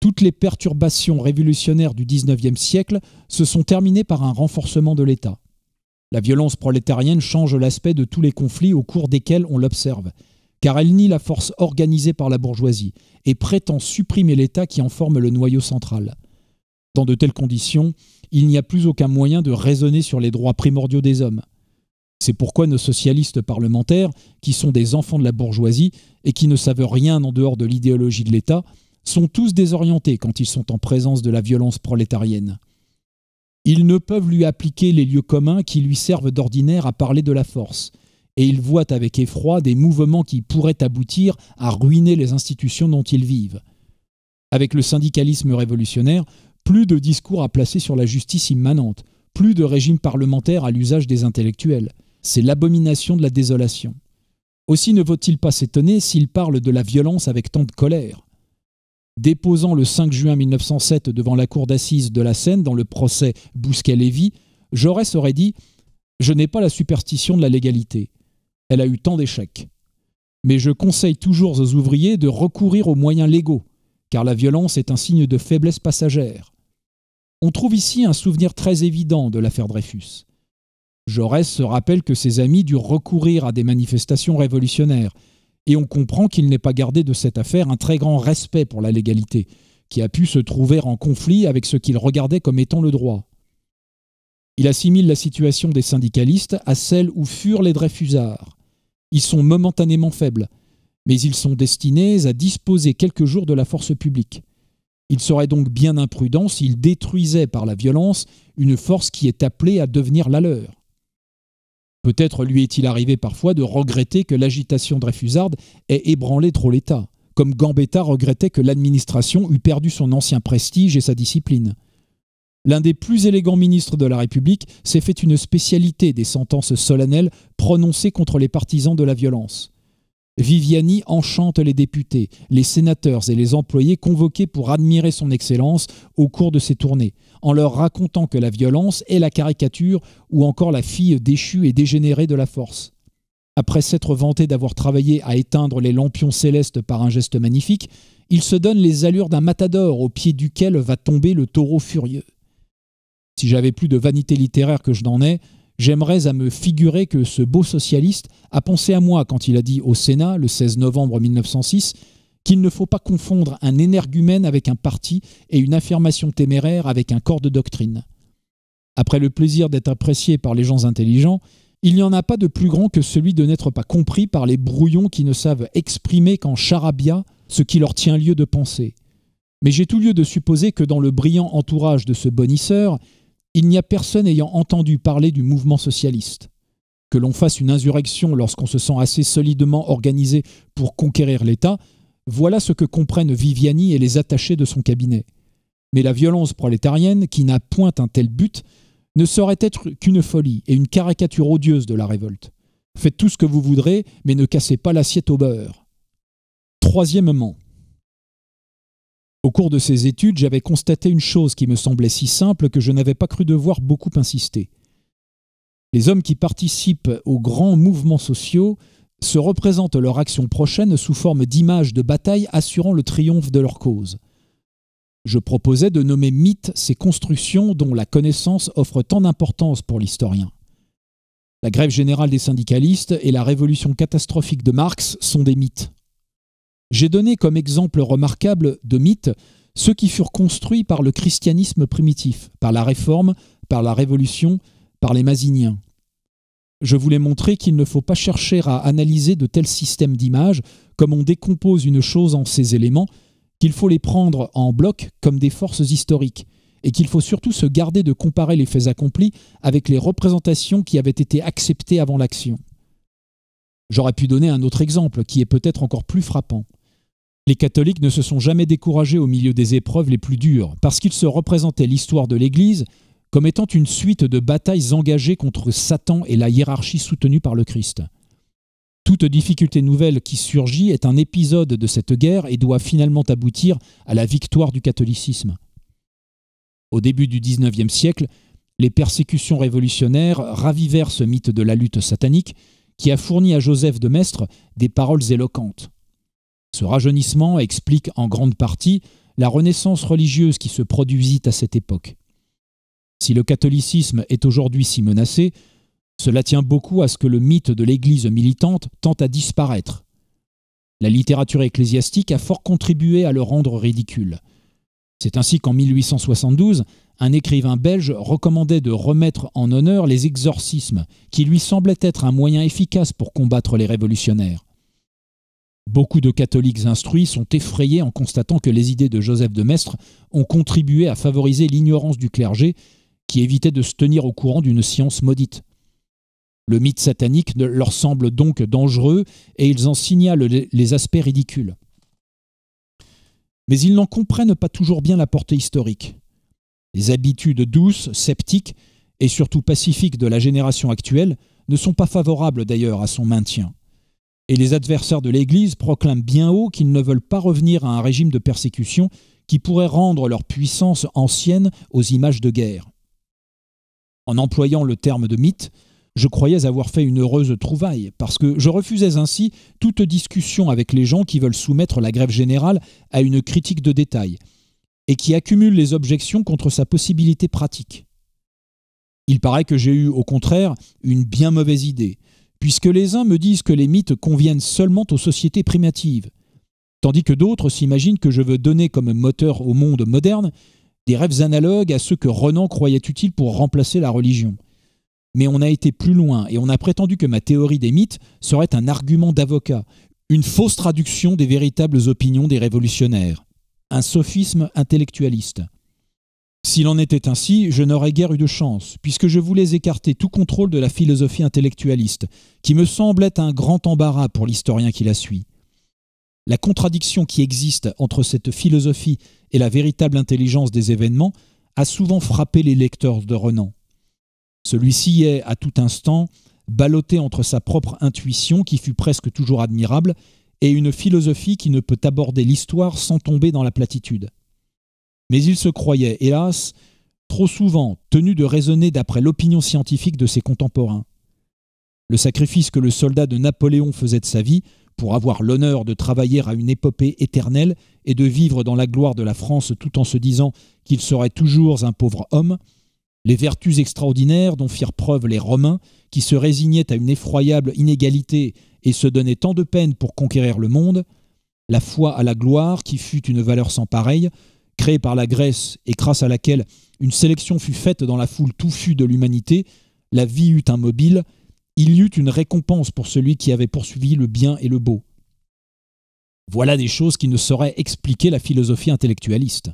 Toutes les perturbations révolutionnaires du XIXe siècle se sont terminées par un renforcement de l'État. La violence prolétarienne change l'aspect de tous les conflits au cours desquels on l'observe, car elle nie la force organisée par la bourgeoisie et prétend supprimer l'État qui en forme le noyau central. Dans de telles conditions, il n'y a plus aucun moyen de raisonner sur les droits primordiaux des hommes. C'est pourquoi nos socialistes parlementaires, qui sont des enfants de la bourgeoisie et qui ne savent rien en dehors de l'idéologie de l'État, sont tous désorientés quand ils sont en présence de la violence prolétarienne. Ils ne peuvent lui appliquer les lieux communs qui lui servent d'ordinaire à parler de la force, et ils voient avec effroi des mouvements qui pourraient aboutir à ruiner les institutions dont ils vivent. Avec le syndicalisme révolutionnaire, plus de discours à placer sur la justice immanente, plus de régime parlementaire à l'usage des intellectuels. C'est l'abomination de la désolation. Aussi ne vaut il pas s'étonner s'il parle de la violence avec tant de colère. Déposant le 5 juin 1907 devant la cour d'assises de la Seine dans le procès Bousquet-Lévy, Jaurès aurait dit Je n'ai pas la superstition de la légalité. Elle a eu tant d'échecs. Mais je conseille toujours aux ouvriers de recourir aux moyens légaux, car la violence est un signe de faiblesse passagère. On trouve ici un souvenir très évident de l'affaire Dreyfus. Jaurès se rappelle que ses amis durent recourir à des manifestations révolutionnaires, et on comprend qu'il n'ait pas gardé de cette affaire un très grand respect pour la légalité, qui a pu se trouver en conflit avec ce qu'il regardait comme étant le droit. Il assimile la situation des syndicalistes à celle où furent les Dreyfusards. Ils sont momentanément faibles, mais ils sont destinés à disposer quelques jours de la force publique. Il serait donc bien imprudent s'ils détruisaient par la violence une force qui est appelée à devenir la leur. Peut-être lui est-il arrivé parfois de regretter que l'agitation dreyfusarde ait ébranlé trop l'État, comme Gambetta regrettait que l'administration eût perdu son ancien prestige et sa discipline. L'un des plus élégants ministres de la République s'est fait une spécialité des sentences solennelles prononcées contre les partisans de la violence. Viviani enchante les députés, les sénateurs et les employés convoqués pour admirer son excellence au cours de ses tournées, en leur racontant que la violence est la caricature ou encore la fille déchue et dégénérée de la force. Après s'être vanté d'avoir travaillé à éteindre les lampions célestes par un geste magnifique, il se donne les allures d'un matador au pied duquel va tomber le taureau furieux. Si j'avais plus de vanité littéraire que je n'en ai, J'aimerais à me figurer que ce beau socialiste a pensé à moi quand il a dit au Sénat, le 16 novembre 1906, qu'il ne faut pas confondre un énergumène avec un parti et une affirmation téméraire avec un corps de doctrine. Après le plaisir d'être apprécié par les gens intelligents, il n'y en a pas de plus grand que celui de n'être pas compris par les brouillons qui ne savent exprimer qu'en charabia ce qui leur tient lieu de penser. Mais j'ai tout lieu de supposer que dans le brillant entourage de ce bonisseur, il n'y a personne ayant entendu parler du mouvement socialiste. Que l'on fasse une insurrection lorsqu'on se sent assez solidement organisé pour conquérir l'État, voilà ce que comprennent Viviani et les attachés de son cabinet. Mais la violence prolétarienne, qui n'a point un tel but, ne saurait être qu'une folie et une caricature odieuse de la révolte. Faites tout ce que vous voudrez, mais ne cassez pas l'assiette au beurre. Troisièmement, au cours de ces études, j'avais constaté une chose qui me semblait si simple que je n'avais pas cru devoir beaucoup insister. Les hommes qui participent aux grands mouvements sociaux se représentent leur action prochaine sous forme d'images de bataille assurant le triomphe de leur cause. Je proposais de nommer mythes ces constructions dont la connaissance offre tant d'importance pour l'historien. La grève générale des syndicalistes et la révolution catastrophique de Marx sont des mythes. J'ai donné comme exemple remarquable de mythes ceux qui furent construits par le christianisme primitif, par la Réforme, par la Révolution, par les Maziniens. Je voulais montrer qu'il ne faut pas chercher à analyser de tels systèmes d'images comme on décompose une chose en ses éléments, qu'il faut les prendre en bloc comme des forces historiques, et qu'il faut surtout se garder de comparer les faits accomplis avec les représentations qui avaient été acceptées avant l'action. J'aurais pu donner un autre exemple qui est peut-être encore plus frappant. Les catholiques ne se sont jamais découragés au milieu des épreuves les plus dures, parce qu'ils se représentaient l'histoire de l'Église comme étant une suite de batailles engagées contre Satan et la hiérarchie soutenue par le Christ. Toute difficulté nouvelle qui surgit est un épisode de cette guerre et doit finalement aboutir à la victoire du catholicisme. Au début du XIXe siècle, les persécutions révolutionnaires ravivèrent ce mythe de la lutte satanique qui a fourni à Joseph de Maistre des paroles éloquentes. Ce rajeunissement explique en grande partie la renaissance religieuse qui se produisit à cette époque. Si le catholicisme est aujourd'hui si menacé, cela tient beaucoup à ce que le mythe de l'Église militante tend à disparaître. La littérature ecclésiastique a fort contribué à le rendre ridicule. C'est ainsi qu'en 1872, un écrivain belge recommandait de remettre en honneur les exorcismes, qui lui semblaient être un moyen efficace pour combattre les révolutionnaires. Beaucoup de catholiques instruits sont effrayés en constatant que les idées de Joseph de Maistre ont contribué à favoriser l'ignorance du clergé qui évitait de se tenir au courant d'une science maudite. Le mythe satanique leur semble donc dangereux et ils en signalent les aspects ridicules. Mais ils n'en comprennent pas toujours bien la portée historique. Les habitudes douces, sceptiques et surtout pacifiques de la génération actuelle ne sont pas favorables d'ailleurs à son maintien et les adversaires de l'Église proclament bien haut qu'ils ne veulent pas revenir à un régime de persécution qui pourrait rendre leur puissance ancienne aux images de guerre. En employant le terme de mythe, je croyais avoir fait une heureuse trouvaille, parce que je refusais ainsi toute discussion avec les gens qui veulent soumettre la grève générale à une critique de détail, et qui accumulent les objections contre sa possibilité pratique. Il paraît que j'ai eu, au contraire, une bien mauvaise idée, puisque les uns me disent que les mythes conviennent seulement aux sociétés primitives, tandis que d'autres s'imaginent que je veux donner comme moteur au monde moderne des rêves analogues à ceux que Renan croyait utiles pour remplacer la religion. Mais on a été plus loin et on a prétendu que ma théorie des mythes serait un argument d'avocat, une fausse traduction des véritables opinions des révolutionnaires, un sophisme intellectualiste. S'il en était ainsi, je n'aurais guère eu de chance, puisque je voulais écarter tout contrôle de la philosophie intellectualiste, qui me semblait un grand embarras pour l'historien qui la suit. La contradiction qui existe entre cette philosophie et la véritable intelligence des événements a souvent frappé les lecteurs de Renan. Celui-ci est, à tout instant, ballotté entre sa propre intuition, qui fut presque toujours admirable, et une philosophie qui ne peut aborder l'histoire sans tomber dans la platitude. Mais il se croyait, hélas, trop souvent tenu de raisonner d'après l'opinion scientifique de ses contemporains. Le sacrifice que le soldat de Napoléon faisait de sa vie pour avoir l'honneur de travailler à une épopée éternelle et de vivre dans la gloire de la France tout en se disant qu'il serait toujours un pauvre homme, les vertus extraordinaires dont firent preuve les Romains, qui se résignaient à une effroyable inégalité et se donnaient tant de peine pour conquérir le monde, la foi à la gloire, qui fut une valeur sans pareille, créée par la Grèce et grâce à laquelle une sélection fut faite dans la foule touffue de l'humanité, la vie eut un mobile, il y eut une récompense pour celui qui avait poursuivi le bien et le beau. Voilà des choses qui ne sauraient expliquer la philosophie intellectualiste.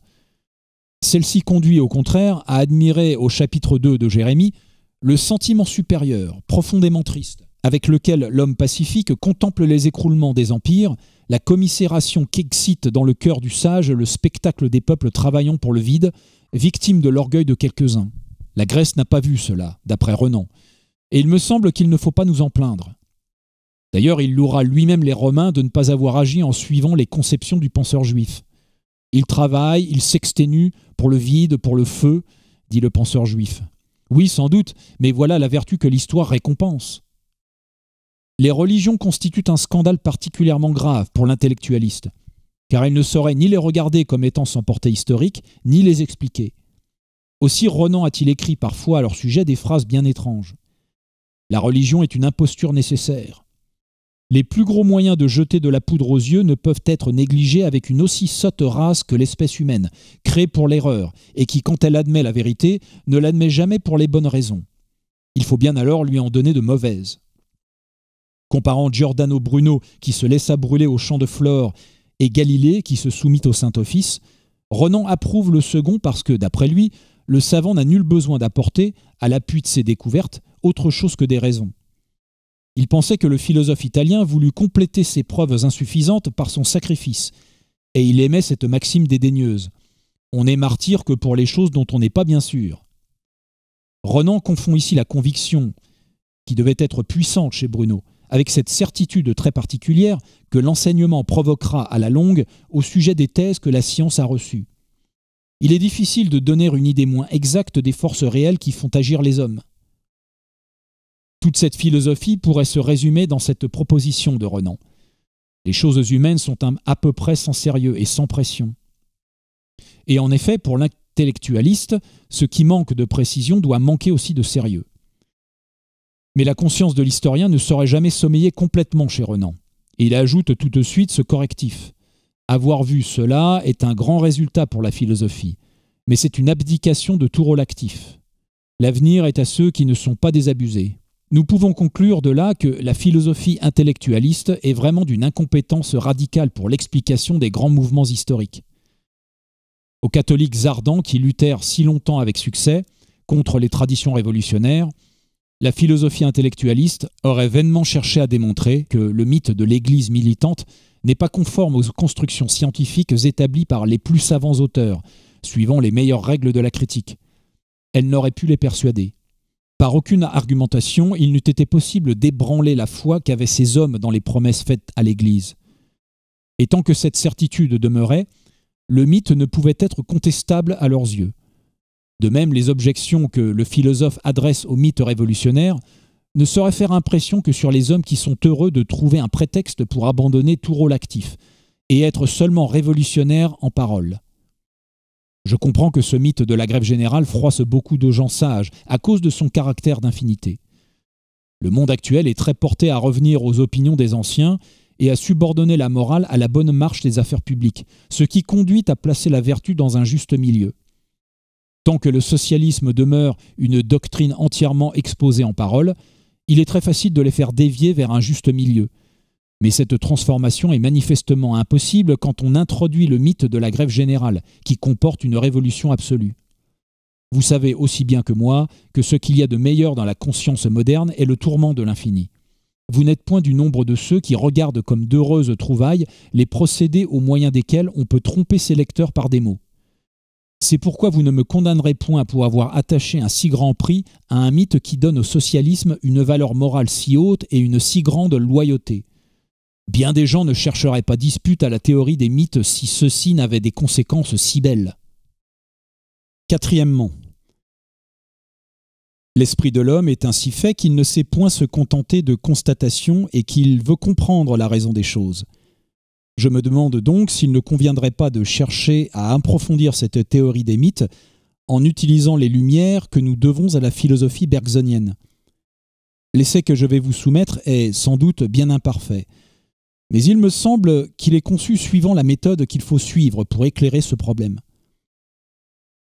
Celle-ci conduit au contraire à admirer au chapitre 2 de Jérémie le sentiment supérieur, profondément triste, avec lequel l'homme pacifique contemple les écroulements des empires, la commisération qu'excite dans le cœur du sage le spectacle des peuples travaillant pour le vide, victimes de l'orgueil de quelques-uns. La Grèce n'a pas vu cela, d'après Renan, et il me semble qu'il ne faut pas nous en plaindre. D'ailleurs, il louera lui-même les Romains de ne pas avoir agi en suivant les conceptions du penseur juif. Il travaille, il s'exténue pour le vide, pour le feu, dit le penseur juif. Oui, sans doute, mais voilà la vertu que l'histoire récompense les religions constituent un scandale particulièrement grave pour l'intellectualiste, car il ne saurait ni les regarder comme étant sans portée historique, ni les expliquer. Aussi Renan a-t-il écrit parfois à leur sujet des phrases bien étranges. La religion est une imposture nécessaire. Les plus gros moyens de jeter de la poudre aux yeux ne peuvent être négligés avec une aussi sotte race que l'espèce humaine, créée pour l'erreur, et qui, quand elle admet la vérité, ne l'admet jamais pour les bonnes raisons. Il faut bien alors lui en donner de mauvaises comparant Giordano Bruno qui se laissa brûler au champ de Flore et Galilée qui se soumit au Saint-Office, Renan approuve le second parce que, d'après lui, le savant n'a nul besoin d'apporter, à l'appui de ses découvertes, autre chose que des raisons. Il pensait que le philosophe italien voulut compléter ses preuves insuffisantes par son sacrifice, et il aimait cette maxime dédaigneuse. On n'est martyr que pour les choses dont on n'est pas bien sûr. Renan confond ici la conviction, qui devait être puissante chez Bruno, avec cette certitude très particulière que l'enseignement provoquera à la longue au sujet des thèses que la science a reçues. Il est difficile de donner une idée moins exacte des forces réelles qui font agir les hommes. Toute cette philosophie pourrait se résumer dans cette proposition de Renan. Les choses humaines sont à peu près sans sérieux et sans pression. Et en effet, pour l'intellectualiste, ce qui manque de précision doit manquer aussi de sérieux. Mais la conscience de l'historien ne saurait jamais sommeiller complètement chez Renan. Et il ajoute tout de suite ce correctif. Avoir vu cela est un grand résultat pour la philosophie, mais c'est une abdication de tout rôle actif. L'avenir est à ceux qui ne sont pas désabusés. Nous pouvons conclure de là que la philosophie intellectualiste est vraiment d'une incompétence radicale pour l'explication des grands mouvements historiques. Aux catholiques ardents qui luttèrent si longtemps avec succès contre les traditions révolutionnaires, la philosophie intellectualiste aurait vainement cherché à démontrer que le mythe de l'Église militante n'est pas conforme aux constructions scientifiques établies par les plus savants auteurs, suivant les meilleures règles de la critique. Elle n'aurait pu les persuader. Par aucune argumentation, il n'eût été possible d'ébranler la foi qu'avaient ces hommes dans les promesses faites à l'Église. Et tant que cette certitude demeurait, le mythe ne pouvait être contestable à leurs yeux. De même, les objections que le philosophe adresse au mythe révolutionnaire ne sauraient faire impression que sur les hommes qui sont heureux de trouver un prétexte pour abandonner tout rôle actif et être seulement révolutionnaires en parole. Je comprends que ce mythe de la grève générale froisse beaucoup de gens sages à cause de son caractère d'infinité. Le monde actuel est très porté à revenir aux opinions des anciens et à subordonner la morale à la bonne marche des affaires publiques, ce qui conduit à placer la vertu dans un juste milieu tant que le socialisme demeure une doctrine entièrement exposée en parole, il est très facile de les faire dévier vers un juste milieu. Mais cette transformation est manifestement impossible quand on introduit le mythe de la grève générale, qui comporte une révolution absolue. Vous savez aussi bien que moi que ce qu'il y a de meilleur dans la conscience moderne est le tourment de l'infini. Vous n'êtes point du nombre de ceux qui regardent comme d'heureuses trouvailles les procédés au moyen desquels on peut tromper ses lecteurs par des mots. C'est pourquoi vous ne me condamnerez point pour avoir attaché un si grand prix à un mythe qui donne au socialisme une valeur morale si haute et une si grande loyauté. Bien des gens ne chercheraient pas dispute à la théorie des mythes si ceux-ci n'avaient des conséquences si belles. Quatrièmement, L'esprit de l'homme est ainsi fait qu'il ne sait point se contenter de constatations et qu'il veut comprendre la raison des choses. Je me demande donc s'il ne conviendrait pas de chercher à approfondir cette théorie des mythes en utilisant les lumières que nous devons à la philosophie bergsonienne. L'essai que je vais vous soumettre est sans doute bien imparfait, mais il me semble qu'il est conçu suivant la méthode qu'il faut suivre pour éclairer ce problème.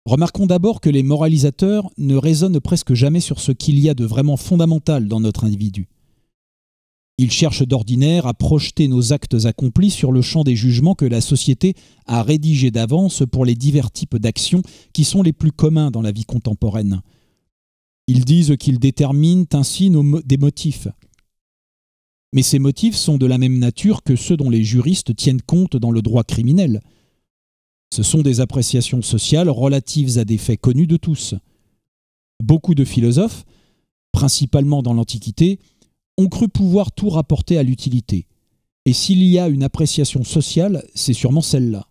Remarquons d'abord que les moralisateurs ne raisonnent presque jamais sur ce qu'il y a de vraiment fondamental dans notre individu. Ils cherchent d'ordinaire à projeter nos actes accomplis sur le champ des jugements que la société a rédigés d'avance pour les divers types d'actions qui sont les plus communs dans la vie contemporaine. Ils disent qu'ils déterminent ainsi nos des motifs. Mais ces motifs sont de la même nature que ceux dont les juristes tiennent compte dans le droit criminel. Ce sont des appréciations sociales relatives à des faits connus de tous. Beaucoup de philosophes, principalement dans l'Antiquité, ont cru pouvoir tout rapporter à l'utilité. Et s'il y a une appréciation sociale, c'est sûrement celle-là.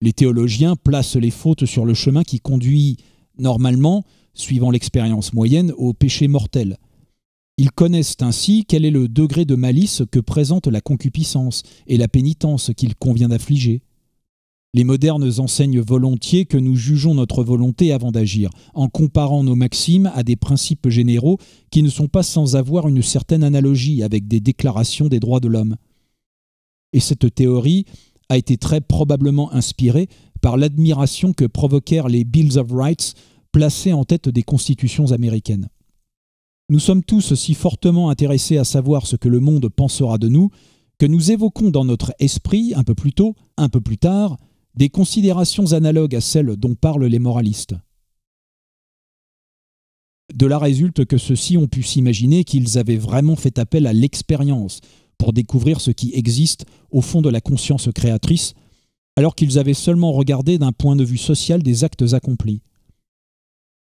Les théologiens placent les fautes sur le chemin qui conduit, normalement, suivant l'expérience moyenne, au péché mortel. Ils connaissent ainsi quel est le degré de malice que présente la concupiscence et la pénitence qu'il convient d'affliger. Les modernes enseignent volontiers que nous jugeons notre volonté avant d'agir, en comparant nos maximes à des principes généraux qui ne sont pas sans avoir une certaine analogie avec des déclarations des droits de l'homme. Et cette théorie a été très probablement inspirée par l'admiration que provoquèrent les Bills of Rights placés en tête des constitutions américaines. Nous sommes tous si fortement intéressés à savoir ce que le monde pensera de nous que nous évoquons dans notre esprit un peu plus tôt, un peu plus tard, des considérations analogues à celles dont parlent les moralistes. De là résulte que ceux-ci ont pu s'imaginer qu'ils avaient vraiment fait appel à l'expérience pour découvrir ce qui existe au fond de la conscience créatrice, alors qu'ils avaient seulement regardé d'un point de vue social des actes accomplis.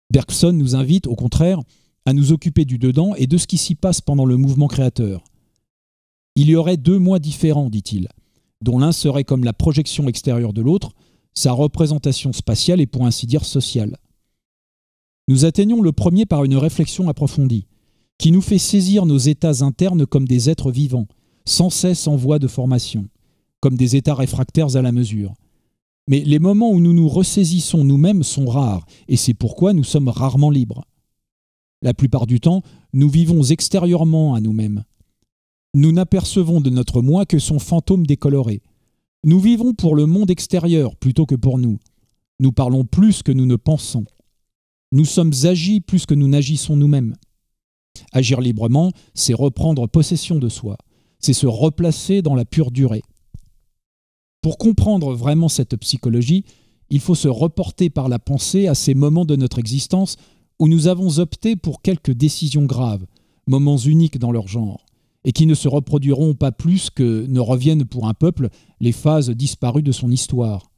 Bergson nous invite, au contraire, à nous occuper du dedans et de ce qui s'y passe pendant le mouvement créateur. Il y aurait deux mois différents, dit-il, dont l'un serait comme la projection extérieure de l'autre, sa représentation spatiale et pour ainsi dire sociale. Nous atteignons le premier par une réflexion approfondie, qui nous fait saisir nos états internes comme des êtres vivants, sans cesse en voie de formation, comme des états réfractaires à la mesure. Mais les moments où nous nous ressaisissons nous-mêmes sont rares, et c'est pourquoi nous sommes rarement libres. La plupart du temps, nous vivons extérieurement à nous-mêmes, nous n'apercevons de notre moi que son fantôme décoloré. Nous vivons pour le monde extérieur plutôt que pour nous. Nous parlons plus que nous ne pensons. Nous sommes agis plus que nous n'agissons nous-mêmes. Agir librement, c'est reprendre possession de soi, c'est se replacer dans la pure durée. Pour comprendre vraiment cette psychologie, il faut se reporter par la pensée à ces moments de notre existence où nous avons opté pour quelques décisions graves, moments uniques dans leur genre et qui ne se reproduiront pas plus que ne reviennent pour un peuple les phases disparues de son histoire.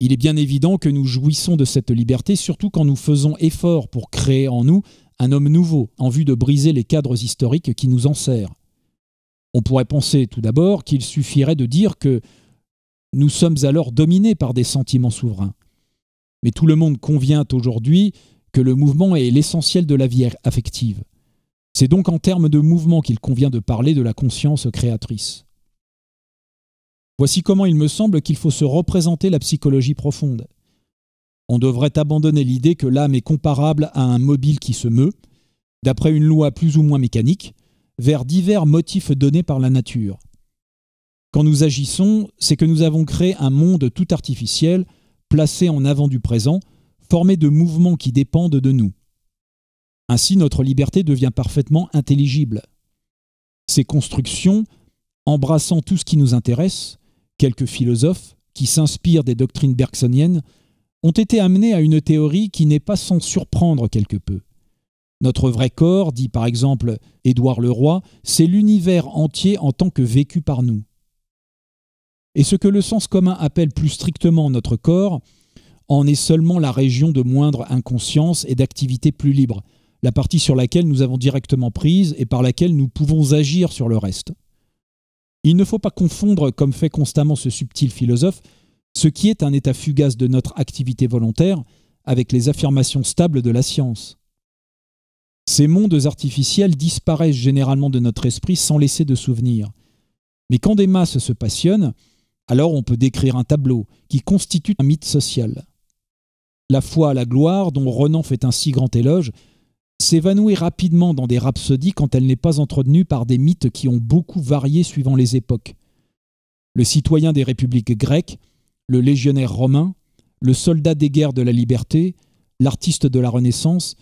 Il est bien évident que nous jouissons de cette liberté, surtout quand nous faisons effort pour créer en nous un homme nouveau, en vue de briser les cadres historiques qui nous enserrent. On pourrait penser tout d'abord qu'il suffirait de dire que nous sommes alors dominés par des sentiments souverains. Mais tout le monde convient aujourd'hui que le mouvement est l'essentiel de la vie affective. C'est donc en termes de mouvement qu'il convient de parler de la conscience créatrice. Voici comment il me semble qu'il faut se représenter la psychologie profonde. On devrait abandonner l'idée que l'âme est comparable à un mobile qui se meut, d'après une loi plus ou moins mécanique, vers divers motifs donnés par la nature. Quand nous agissons, c'est que nous avons créé un monde tout artificiel, placé en avant du présent, formé de mouvements qui dépendent de nous. Ainsi, notre liberté devient parfaitement intelligible. Ces constructions, embrassant tout ce qui nous intéresse, quelques philosophes qui s'inspirent des doctrines bergsoniennes, ont été amenés à une théorie qui n'est pas sans surprendre quelque peu. Notre vrai corps, dit par exemple Édouard Leroy, c'est l'univers entier en tant que vécu par nous. Et ce que le sens commun appelle plus strictement notre corps en est seulement la région de moindre inconscience et d'activité plus libre, la partie sur laquelle nous avons directement prise et par laquelle nous pouvons agir sur le reste. Il ne faut pas confondre, comme fait constamment ce subtil philosophe, ce qui est un état fugace de notre activité volontaire avec les affirmations stables de la science. Ces mondes artificiels disparaissent généralement de notre esprit sans laisser de souvenirs. Mais quand des masses se passionnent, alors on peut décrire un tableau qui constitue un mythe social. La foi à la gloire, dont Renan fait un si grand éloge, s'évanouit rapidement dans des rhapsodies quand elle n'est pas entretenue par des mythes qui ont beaucoup varié suivant les époques. Le citoyen des républiques grecques, le légionnaire romain, le soldat des guerres de la liberté, l'artiste de la Renaissance,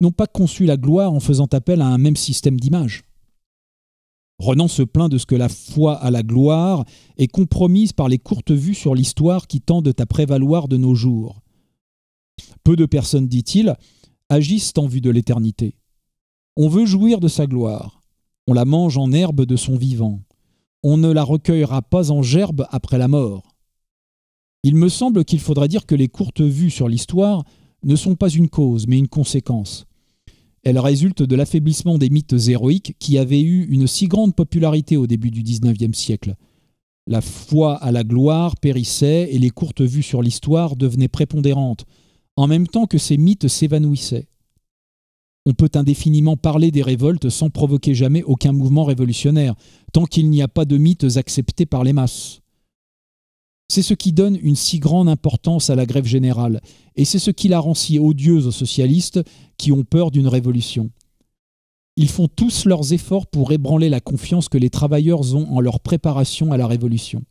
n'ont pas conçu la gloire en faisant appel à un même système d'images. Renan se plaint de ce que la foi à la gloire est compromise par les courtes vues sur l'histoire qui tendent à prévaloir de nos jours. Peu de personnes, dit-il, agissent en vue de l'éternité. On veut jouir de sa gloire. On la mange en herbe de son vivant. On ne la recueillera pas en gerbe après la mort. Il me semble qu'il faudrait dire que les courtes vues sur l'histoire ne sont pas une cause, mais une conséquence. Elles résultent de l'affaiblissement des mythes héroïques qui avaient eu une si grande popularité au début du XIXe siècle. La foi à la gloire périssait et les courtes vues sur l'histoire devenaient prépondérantes, en même temps que ces mythes s'évanouissaient. On peut indéfiniment parler des révoltes sans provoquer jamais aucun mouvement révolutionnaire, tant qu'il n'y a pas de mythes acceptés par les masses. C'est ce qui donne une si grande importance à la grève générale, et c'est ce qui la rend si odieuse aux socialistes qui ont peur d'une révolution. Ils font tous leurs efforts pour ébranler la confiance que les travailleurs ont en leur préparation à la révolution.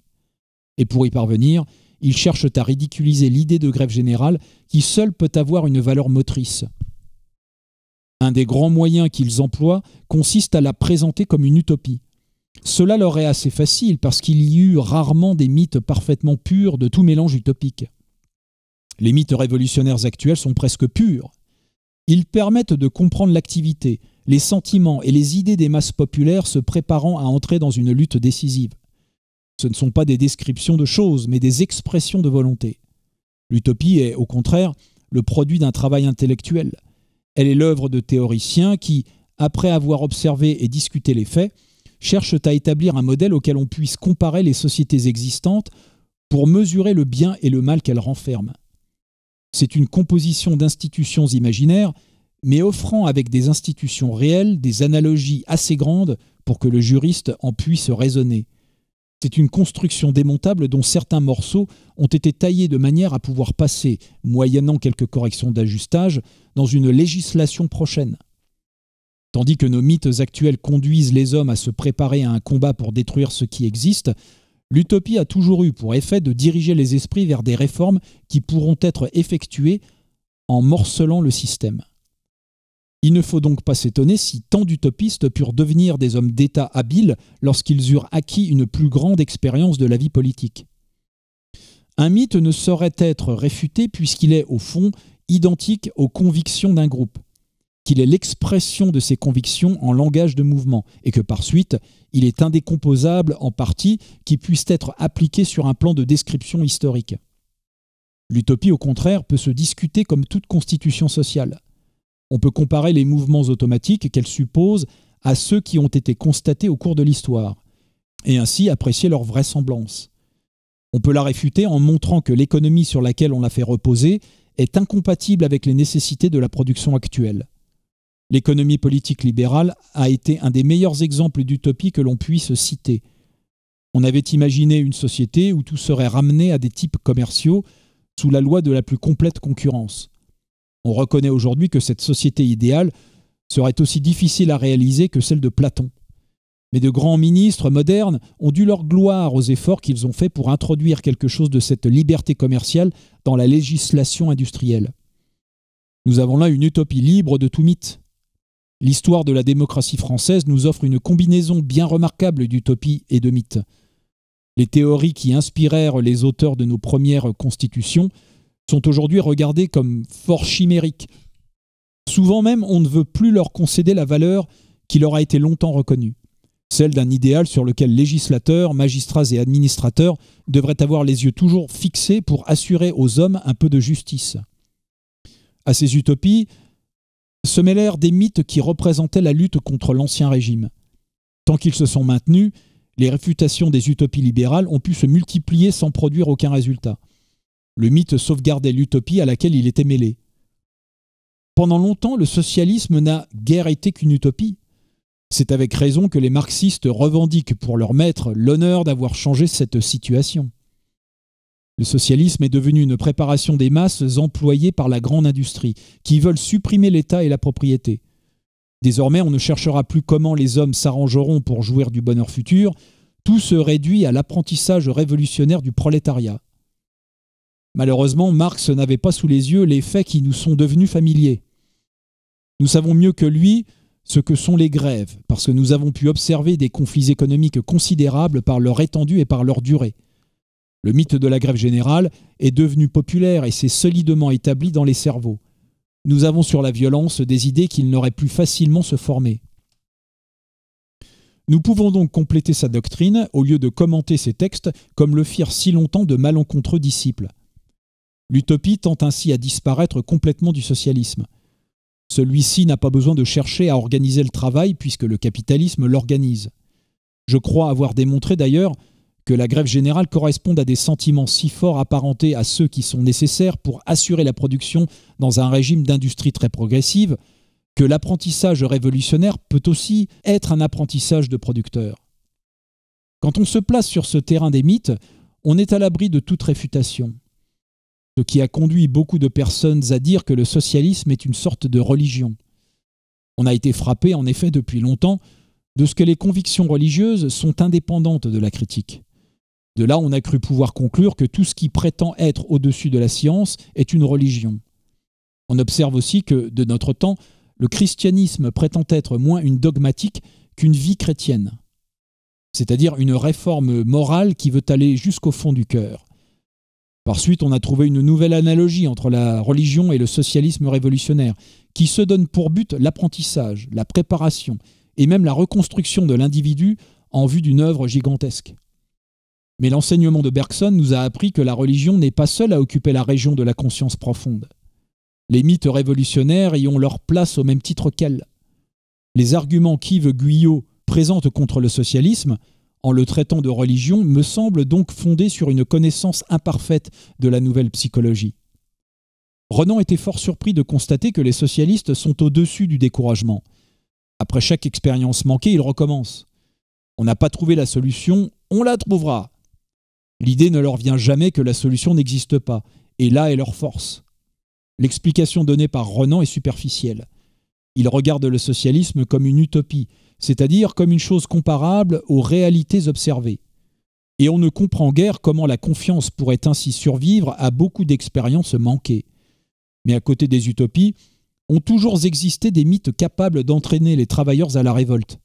Et pour y parvenir, ils cherchent à ridiculiser l'idée de grève générale qui seule peut avoir une valeur motrice. Un des grands moyens qu'ils emploient consiste à la présenter comme une utopie. Cela leur est assez facile parce qu'il y eut rarement des mythes parfaitement purs de tout mélange utopique. Les mythes révolutionnaires actuels sont presque purs. Ils permettent de comprendre l'activité, les sentiments et les idées des masses populaires se préparant à entrer dans une lutte décisive. Ce ne sont pas des descriptions de choses, mais des expressions de volonté. L'utopie est, au contraire, le produit d'un travail intellectuel. Elle est l'œuvre de théoriciens qui, après avoir observé et discuté les faits, cherchent à établir un modèle auquel on puisse comparer les sociétés existantes pour mesurer le bien et le mal qu'elles renferment. C'est une composition d'institutions imaginaires, mais offrant avec des institutions réelles des analogies assez grandes pour que le juriste en puisse raisonner. C'est une construction démontable dont certains morceaux ont été taillés de manière à pouvoir passer, moyennant quelques corrections d'ajustage, dans une législation prochaine. Tandis que nos mythes actuels conduisent les hommes à se préparer à un combat pour détruire ce qui existe, l'utopie a toujours eu pour effet de diriger les esprits vers des réformes qui pourront être effectuées en morcelant le système. Il ne faut donc pas s'étonner si tant d'utopistes purent devenir des hommes d'État habiles lorsqu'ils eurent acquis une plus grande expérience de la vie politique. Un mythe ne saurait être réfuté puisqu'il est, au fond, identique aux convictions d'un groupe, qu'il est l'expression de ses convictions en langage de mouvement, et que par suite, il est indécomposable en partie qui puisse être appliqué sur un plan de description historique. L'utopie, au contraire, peut se discuter comme toute constitution sociale on peut comparer les mouvements automatiques qu'elle suppose à ceux qui ont été constatés au cours de l'histoire, et ainsi apprécier leur vraisemblance. On peut la réfuter en montrant que l'économie sur laquelle on la fait reposer est incompatible avec les nécessités de la production actuelle. L'économie politique libérale a été un des meilleurs exemples d'utopie que l'on puisse citer. On avait imaginé une société où tout serait ramené à des types commerciaux sous la loi de la plus complète concurrence. On reconnaît aujourd'hui que cette société idéale serait aussi difficile à réaliser que celle de Platon. Mais de grands ministres modernes ont dû leur gloire aux efforts qu'ils ont faits pour introduire quelque chose de cette liberté commerciale dans la législation industrielle. Nous avons là une utopie libre de tout mythe. L'histoire de la démocratie française nous offre une combinaison bien remarquable d'utopie et de mythe. Les théories qui inspirèrent les auteurs de nos premières constitutions sont aujourd'hui regardés comme fort chimériques. Souvent même, on ne veut plus leur concéder la valeur qui leur a été longtemps reconnue, celle d'un idéal sur lequel législateurs, magistrats et administrateurs devraient avoir les yeux toujours fixés pour assurer aux hommes un peu de justice. À ces utopies se mêlèrent des mythes qui représentaient la lutte contre l'ancien régime. Tant qu'ils se sont maintenus, les réfutations des utopies libérales ont pu se multiplier sans produire aucun résultat. Le mythe sauvegardait l'utopie à laquelle il était mêlé. Pendant longtemps, le socialisme n'a guère été qu'une utopie. C'est avec raison que les marxistes revendiquent pour leur maître l'honneur d'avoir changé cette situation. Le socialisme est devenu une préparation des masses employées par la grande industrie, qui veulent supprimer l'État et la propriété. Désormais, on ne cherchera plus comment les hommes s'arrangeront pour jouir du bonheur futur, tout se réduit à l'apprentissage révolutionnaire du prolétariat. Malheureusement, Marx n'avait pas sous les yeux les faits qui nous sont devenus familiers. Nous savons mieux que lui ce que sont les grèves, parce que nous avons pu observer des conflits économiques considérables par leur étendue et par leur durée. Le mythe de la grève générale est devenu populaire et s'est solidement établi dans les cerveaux. Nous avons sur la violence des idées qu'il n'aurait plus facilement se former. Nous pouvons donc compléter sa doctrine au lieu de commenter ses textes comme le firent si longtemps de malencontreux disciples. L'utopie tend ainsi à disparaître complètement du socialisme. Celui-ci n'a pas besoin de chercher à organiser le travail puisque le capitalisme l'organise. Je crois avoir démontré d'ailleurs que la grève générale corresponde à des sentiments si forts apparentés à ceux qui sont nécessaires pour assurer la production dans un régime d'industrie très progressive, que l'apprentissage révolutionnaire peut aussi être un apprentissage de producteur. Quand on se place sur ce terrain des mythes, on est à l'abri de toute réfutation ce qui a conduit beaucoup de personnes à dire que le socialisme est une sorte de religion. On a été frappé, en effet, depuis longtemps, de ce que les convictions religieuses sont indépendantes de la critique. De là, on a cru pouvoir conclure que tout ce qui prétend être au-dessus de la science est une religion. On observe aussi que, de notre temps, le christianisme prétend être moins une dogmatique qu'une vie chrétienne, c'est-à-dire une réforme morale qui veut aller jusqu'au fond du cœur. Par suite, on a trouvé une nouvelle analogie entre la religion et le socialisme révolutionnaire, qui se donne pour but l'apprentissage, la préparation et même la reconstruction de l'individu en vue d'une œuvre gigantesque. Mais l'enseignement de Bergson nous a appris que la religion n'est pas seule à occuper la région de la conscience profonde. Les mythes révolutionnaires y ont leur place au même titre qu'elle. Les arguments qu'Yves Guyot présente contre le socialisme en le traitant de religion me semble donc fondé sur une connaissance imparfaite de la nouvelle psychologie. Renan était fort surpris de constater que les socialistes sont au-dessus du découragement. Après chaque expérience manquée, ils recommencent. On n'a pas trouvé la solution, on la trouvera. L'idée ne leur vient jamais que la solution n'existe pas, et là est leur force. L'explication donnée par Renan est superficielle. Il regarde le socialisme comme une utopie, c'est-à-dire comme une chose comparable aux réalités observées. Et on ne comprend guère comment la confiance pourrait ainsi survivre à beaucoup d'expériences manquées. Mais à côté des utopies, ont toujours existé des mythes capables d'entraîner les travailleurs à la révolte.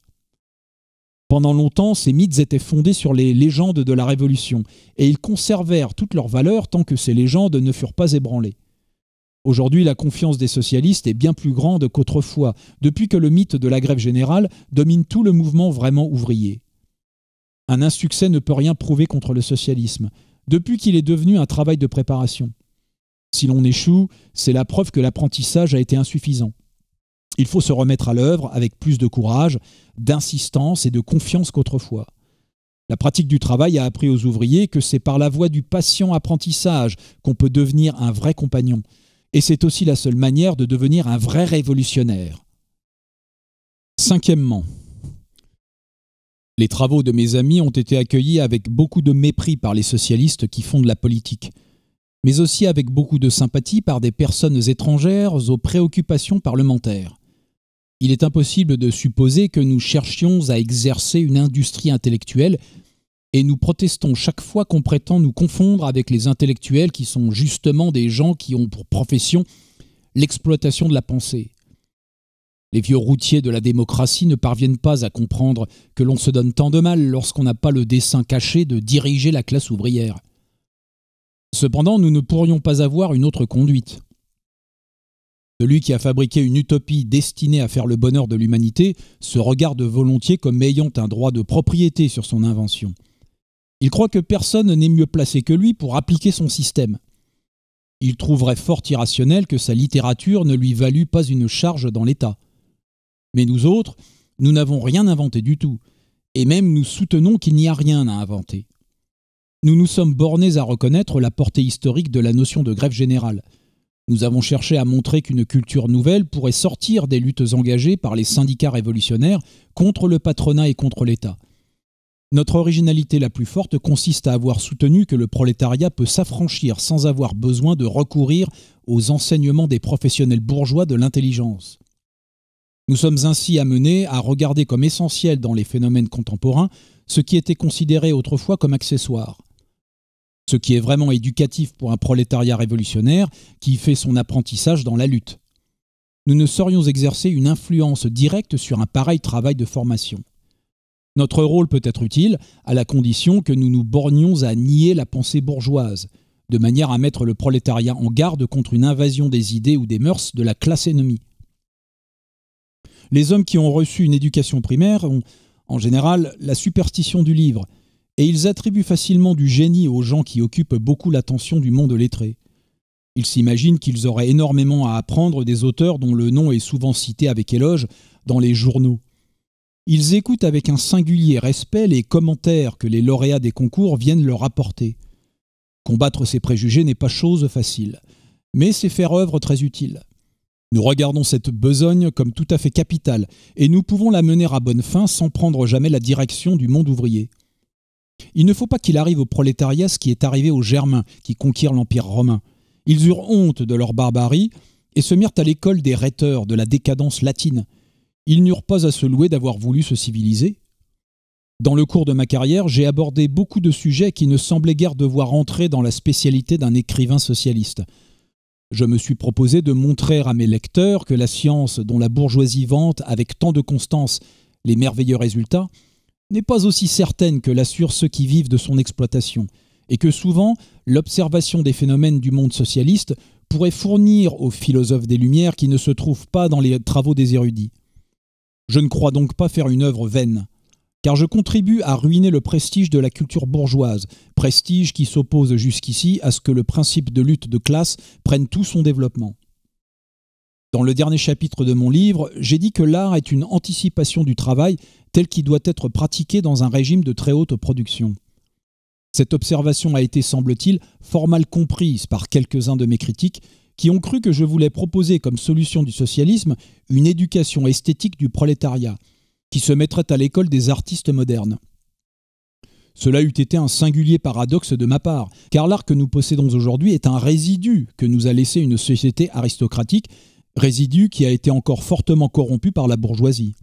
Pendant longtemps, ces mythes étaient fondés sur les légendes de la Révolution, et ils conservèrent toute leur valeur tant que ces légendes ne furent pas ébranlées. Aujourd'hui, la confiance des socialistes est bien plus grande qu'autrefois, depuis que le mythe de la grève générale domine tout le mouvement vraiment ouvrier. Un insuccès ne peut rien prouver contre le socialisme, depuis qu'il est devenu un travail de préparation. Si l'on échoue, c'est la preuve que l'apprentissage a été insuffisant. Il faut se remettre à l'œuvre avec plus de courage, d'insistance et de confiance qu'autrefois. La pratique du travail a appris aux ouvriers que c'est par la voie du patient apprentissage qu'on peut devenir un vrai compagnon, et c'est aussi la seule manière de devenir un vrai révolutionnaire. Cinquièmement, les travaux de mes amis ont été accueillis avec beaucoup de mépris par les socialistes qui font de la politique, mais aussi avec beaucoup de sympathie par des personnes étrangères aux préoccupations parlementaires. Il est impossible de supposer que nous cherchions à exercer une industrie intellectuelle et nous protestons chaque fois qu'on prétend nous confondre avec les intellectuels qui sont justement des gens qui ont pour profession l'exploitation de la pensée. Les vieux routiers de la démocratie ne parviennent pas à comprendre que l'on se donne tant de mal lorsqu'on n'a pas le dessein caché de diriger la classe ouvrière. Cependant, nous ne pourrions pas avoir une autre conduite. Celui qui a fabriqué une utopie destinée à faire le bonheur de l'humanité se regarde volontiers comme ayant un droit de propriété sur son invention. Il croit que personne n'est mieux placé que lui pour appliquer son système. Il trouverait fort irrationnel que sa littérature ne lui valût pas une charge dans l'État. Mais nous autres, nous n'avons rien inventé du tout, et même nous soutenons qu'il n'y a rien à inventer. Nous nous sommes bornés à reconnaître la portée historique de la notion de grève générale. Nous avons cherché à montrer qu'une culture nouvelle pourrait sortir des luttes engagées par les syndicats révolutionnaires contre le patronat et contre l'État. Notre originalité la plus forte consiste à avoir soutenu que le prolétariat peut s'affranchir sans avoir besoin de recourir aux enseignements des professionnels bourgeois de l'intelligence. Nous sommes ainsi amenés à regarder comme essentiel dans les phénomènes contemporains ce qui était considéré autrefois comme accessoire. Ce qui est vraiment éducatif pour un prolétariat révolutionnaire qui fait son apprentissage dans la lutte. Nous ne saurions exercer une influence directe sur un pareil travail de formation. Notre rôle peut être utile à la condition que nous nous bornions à nier la pensée bourgeoise, de manière à mettre le prolétariat en garde contre une invasion des idées ou des mœurs de la classe ennemie. Les hommes qui ont reçu une éducation primaire ont en général la superstition du livre, et ils attribuent facilement du génie aux gens qui occupent beaucoup l'attention du monde lettré. Ils s'imaginent qu'ils auraient énormément à apprendre des auteurs dont le nom est souvent cité avec éloge dans les journaux. Ils écoutent avec un singulier respect les commentaires que les lauréats des concours viennent leur apporter. Combattre ces préjugés n'est pas chose facile, mais c'est faire œuvre très utile. Nous regardons cette besogne comme tout à fait capitale, et nous pouvons la mener à bonne fin sans prendre jamais la direction du monde ouvrier. Il ne faut pas qu'il arrive au prolétariat ce qui est arrivé aux Germains qui conquirent l'Empire romain. Ils eurent honte de leur barbarie et se mirent à l'école des rhéteurs, de la décadence latine. Ils n'eurent pas à se louer d'avoir voulu se civiliser. Dans le cours de ma carrière, j'ai abordé beaucoup de sujets qui ne semblaient guère devoir entrer dans la spécialité d'un écrivain socialiste. Je me suis proposé de montrer à mes lecteurs que la science dont la bourgeoisie vante avec tant de constance les merveilleux résultats n'est pas aussi certaine que l'assurent ceux qui vivent de son exploitation, et que souvent l'observation des phénomènes du monde socialiste pourrait fournir aux philosophes des Lumières qui ne se trouvent pas dans les travaux des érudits. Je ne crois donc pas faire une œuvre vaine, car je contribue à ruiner le prestige de la culture bourgeoise, prestige qui s'oppose jusqu'ici à ce que le principe de lutte de classe prenne tout son développement. Dans le dernier chapitre de mon livre, j'ai dit que l'art est une anticipation du travail tel qu'il doit être pratiqué dans un régime de très haute production. Cette observation a été, semble-t-il, fort mal comprise par quelques-uns de mes critiques, qui ont cru que je voulais proposer comme solution du socialisme une éducation esthétique du prolétariat, qui se mettrait à l'école des artistes modernes. Cela eût été un singulier paradoxe de ma part, car l'art que nous possédons aujourd'hui est un résidu que nous a laissé une société aristocratique, résidu qui a été encore fortement corrompu par la bourgeoisie.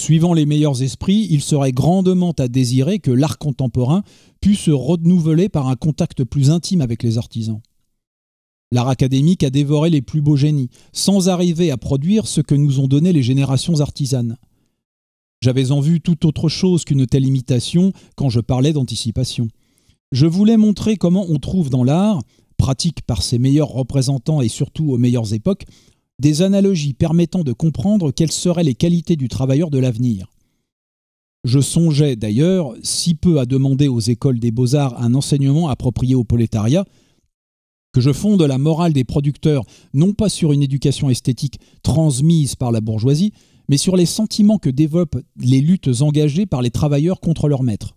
Suivant les meilleurs esprits, il serait grandement à désirer que l'art contemporain pût se renouveler par un contact plus intime avec les artisans. L'art académique a dévoré les plus beaux génies, sans arriver à produire ce que nous ont donné les générations artisanes. J'avais en vue tout autre chose qu'une telle imitation quand je parlais d'anticipation. Je voulais montrer comment on trouve dans l'art, pratique par ses meilleurs représentants et surtout aux meilleures époques, des analogies permettant de comprendre quelles seraient les qualités du travailleur de l'avenir. Je songeais d'ailleurs si peu à demander aux écoles des beaux-arts un enseignement approprié au prolétariat que je fonde la morale des producteurs non pas sur une éducation esthétique transmise par la bourgeoisie, mais sur les sentiments que développent les luttes engagées par les travailleurs contre leurs maîtres.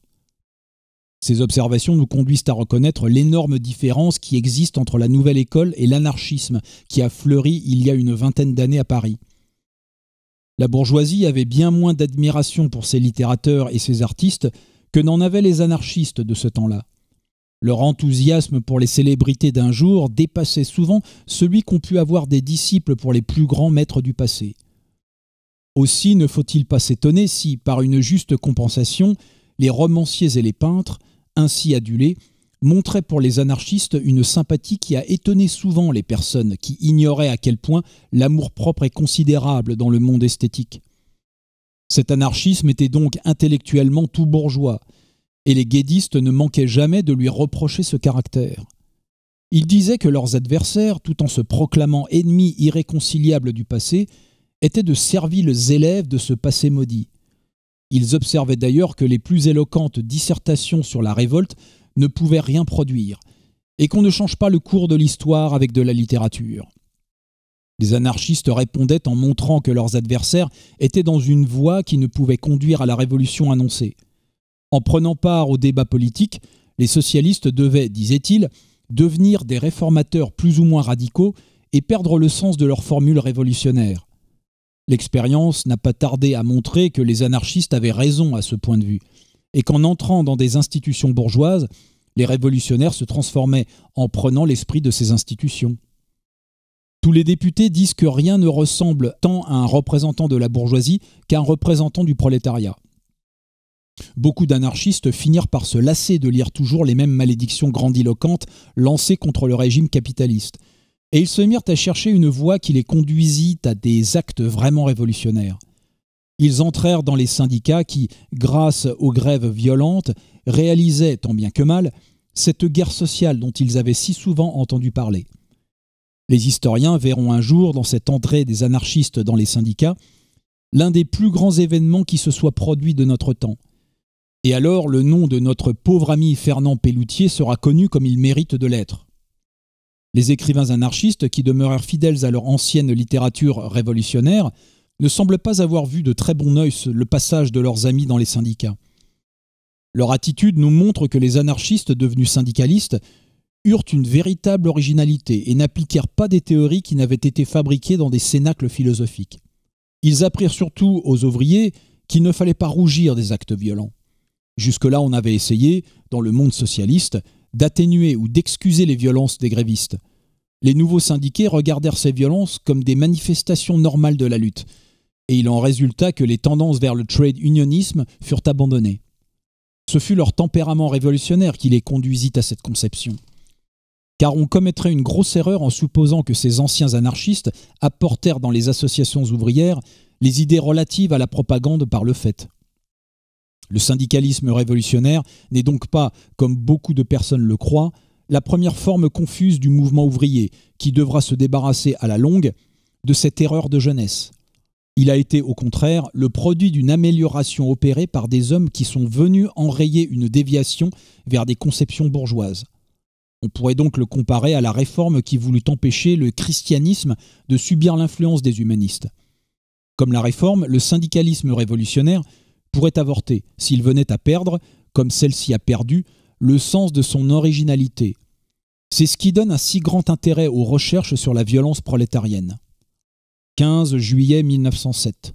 Ces observations nous conduisent à reconnaître l'énorme différence qui existe entre la nouvelle école et l'anarchisme qui a fleuri il y a une vingtaine d'années à Paris. La bourgeoisie avait bien moins d'admiration pour ses littérateurs et ses artistes que n'en avaient les anarchistes de ce temps-là. Leur enthousiasme pour les célébrités d'un jour dépassait souvent celui qu'ont pu avoir des disciples pour les plus grands maîtres du passé. Aussi ne faut-il pas s'étonner si, par une juste compensation, les romanciers et les peintres, ainsi adulés, montraient pour les anarchistes une sympathie qui a étonné souvent les personnes qui ignoraient à quel point l'amour-propre est considérable dans le monde esthétique. Cet anarchisme était donc intellectuellement tout bourgeois, et les guédistes ne manquaient jamais de lui reprocher ce caractère. Ils disaient que leurs adversaires, tout en se proclamant ennemis irréconciliables du passé, étaient de serviles élèves de ce passé maudit. Ils observaient d'ailleurs que les plus éloquentes dissertations sur la révolte ne pouvaient rien produire, et qu'on ne change pas le cours de l'histoire avec de la littérature. Les anarchistes répondaient en montrant que leurs adversaires étaient dans une voie qui ne pouvait conduire à la révolution annoncée. En prenant part au débat politique, les socialistes devaient, disait-il, devenir des réformateurs plus ou moins radicaux et perdre le sens de leur formule révolutionnaire. L'expérience n'a pas tardé à montrer que les anarchistes avaient raison à ce point de vue, et qu'en entrant dans des institutions bourgeoises, les révolutionnaires se transformaient en prenant l'esprit de ces institutions. Tous les députés disent que rien ne ressemble tant à un représentant de la bourgeoisie qu'à un représentant du prolétariat. Beaucoup d'anarchistes finirent par se lasser de lire toujours les mêmes malédictions grandiloquentes lancées contre le régime capitaliste, et ils se mirent à chercher une voie qui les conduisit à des actes vraiment révolutionnaires. Ils entrèrent dans les syndicats qui, grâce aux grèves violentes, réalisaient, tant bien que mal, cette guerre sociale dont ils avaient si souvent entendu parler. Les historiens verront un jour, dans cette entrée des anarchistes dans les syndicats, l'un des plus grands événements qui se soit produit de notre temps – et alors le nom de notre pauvre ami Fernand Pelloutier sera connu comme il mérite de l'être. Les écrivains anarchistes, qui demeurèrent fidèles à leur ancienne littérature révolutionnaire, ne semblent pas avoir vu de très bon œil le passage de leurs amis dans les syndicats. Leur attitude nous montre que les anarchistes devenus syndicalistes eurent une véritable originalité et n'appliquèrent pas des théories qui n'avaient été fabriquées dans des cénacles philosophiques. Ils apprirent surtout aux ouvriers qu'il ne fallait pas rougir des actes violents. Jusque-là, on avait essayé, dans le monde socialiste, d'atténuer ou d'excuser les violences des grévistes. Les nouveaux syndiqués regardèrent ces violences comme des manifestations normales de la lutte, et il en résulta que les tendances vers le trade unionisme furent abandonnées. Ce fut leur tempérament révolutionnaire qui les conduisit à cette conception. Car on commettrait une grosse erreur en supposant que ces anciens anarchistes apportèrent dans les associations ouvrières les idées relatives à la propagande par le fait. Le syndicalisme révolutionnaire n'est donc pas, comme beaucoup de personnes le croient, la première forme confuse du mouvement ouvrier, qui devra se débarrasser à la longue de cette erreur de jeunesse. Il a été au contraire le produit d'une amélioration opérée par des hommes qui sont venus enrayer une déviation vers des conceptions bourgeoises. On pourrait donc le comparer à la réforme qui voulut empêcher le christianisme de subir l'influence des humanistes. Comme la réforme, le syndicalisme révolutionnaire pourrait avorter s'il venait à perdre, comme celle-ci a perdu, le sens de son originalité. C'est ce qui donne un si grand intérêt aux recherches sur la violence prolétarienne. 15 juillet 1907.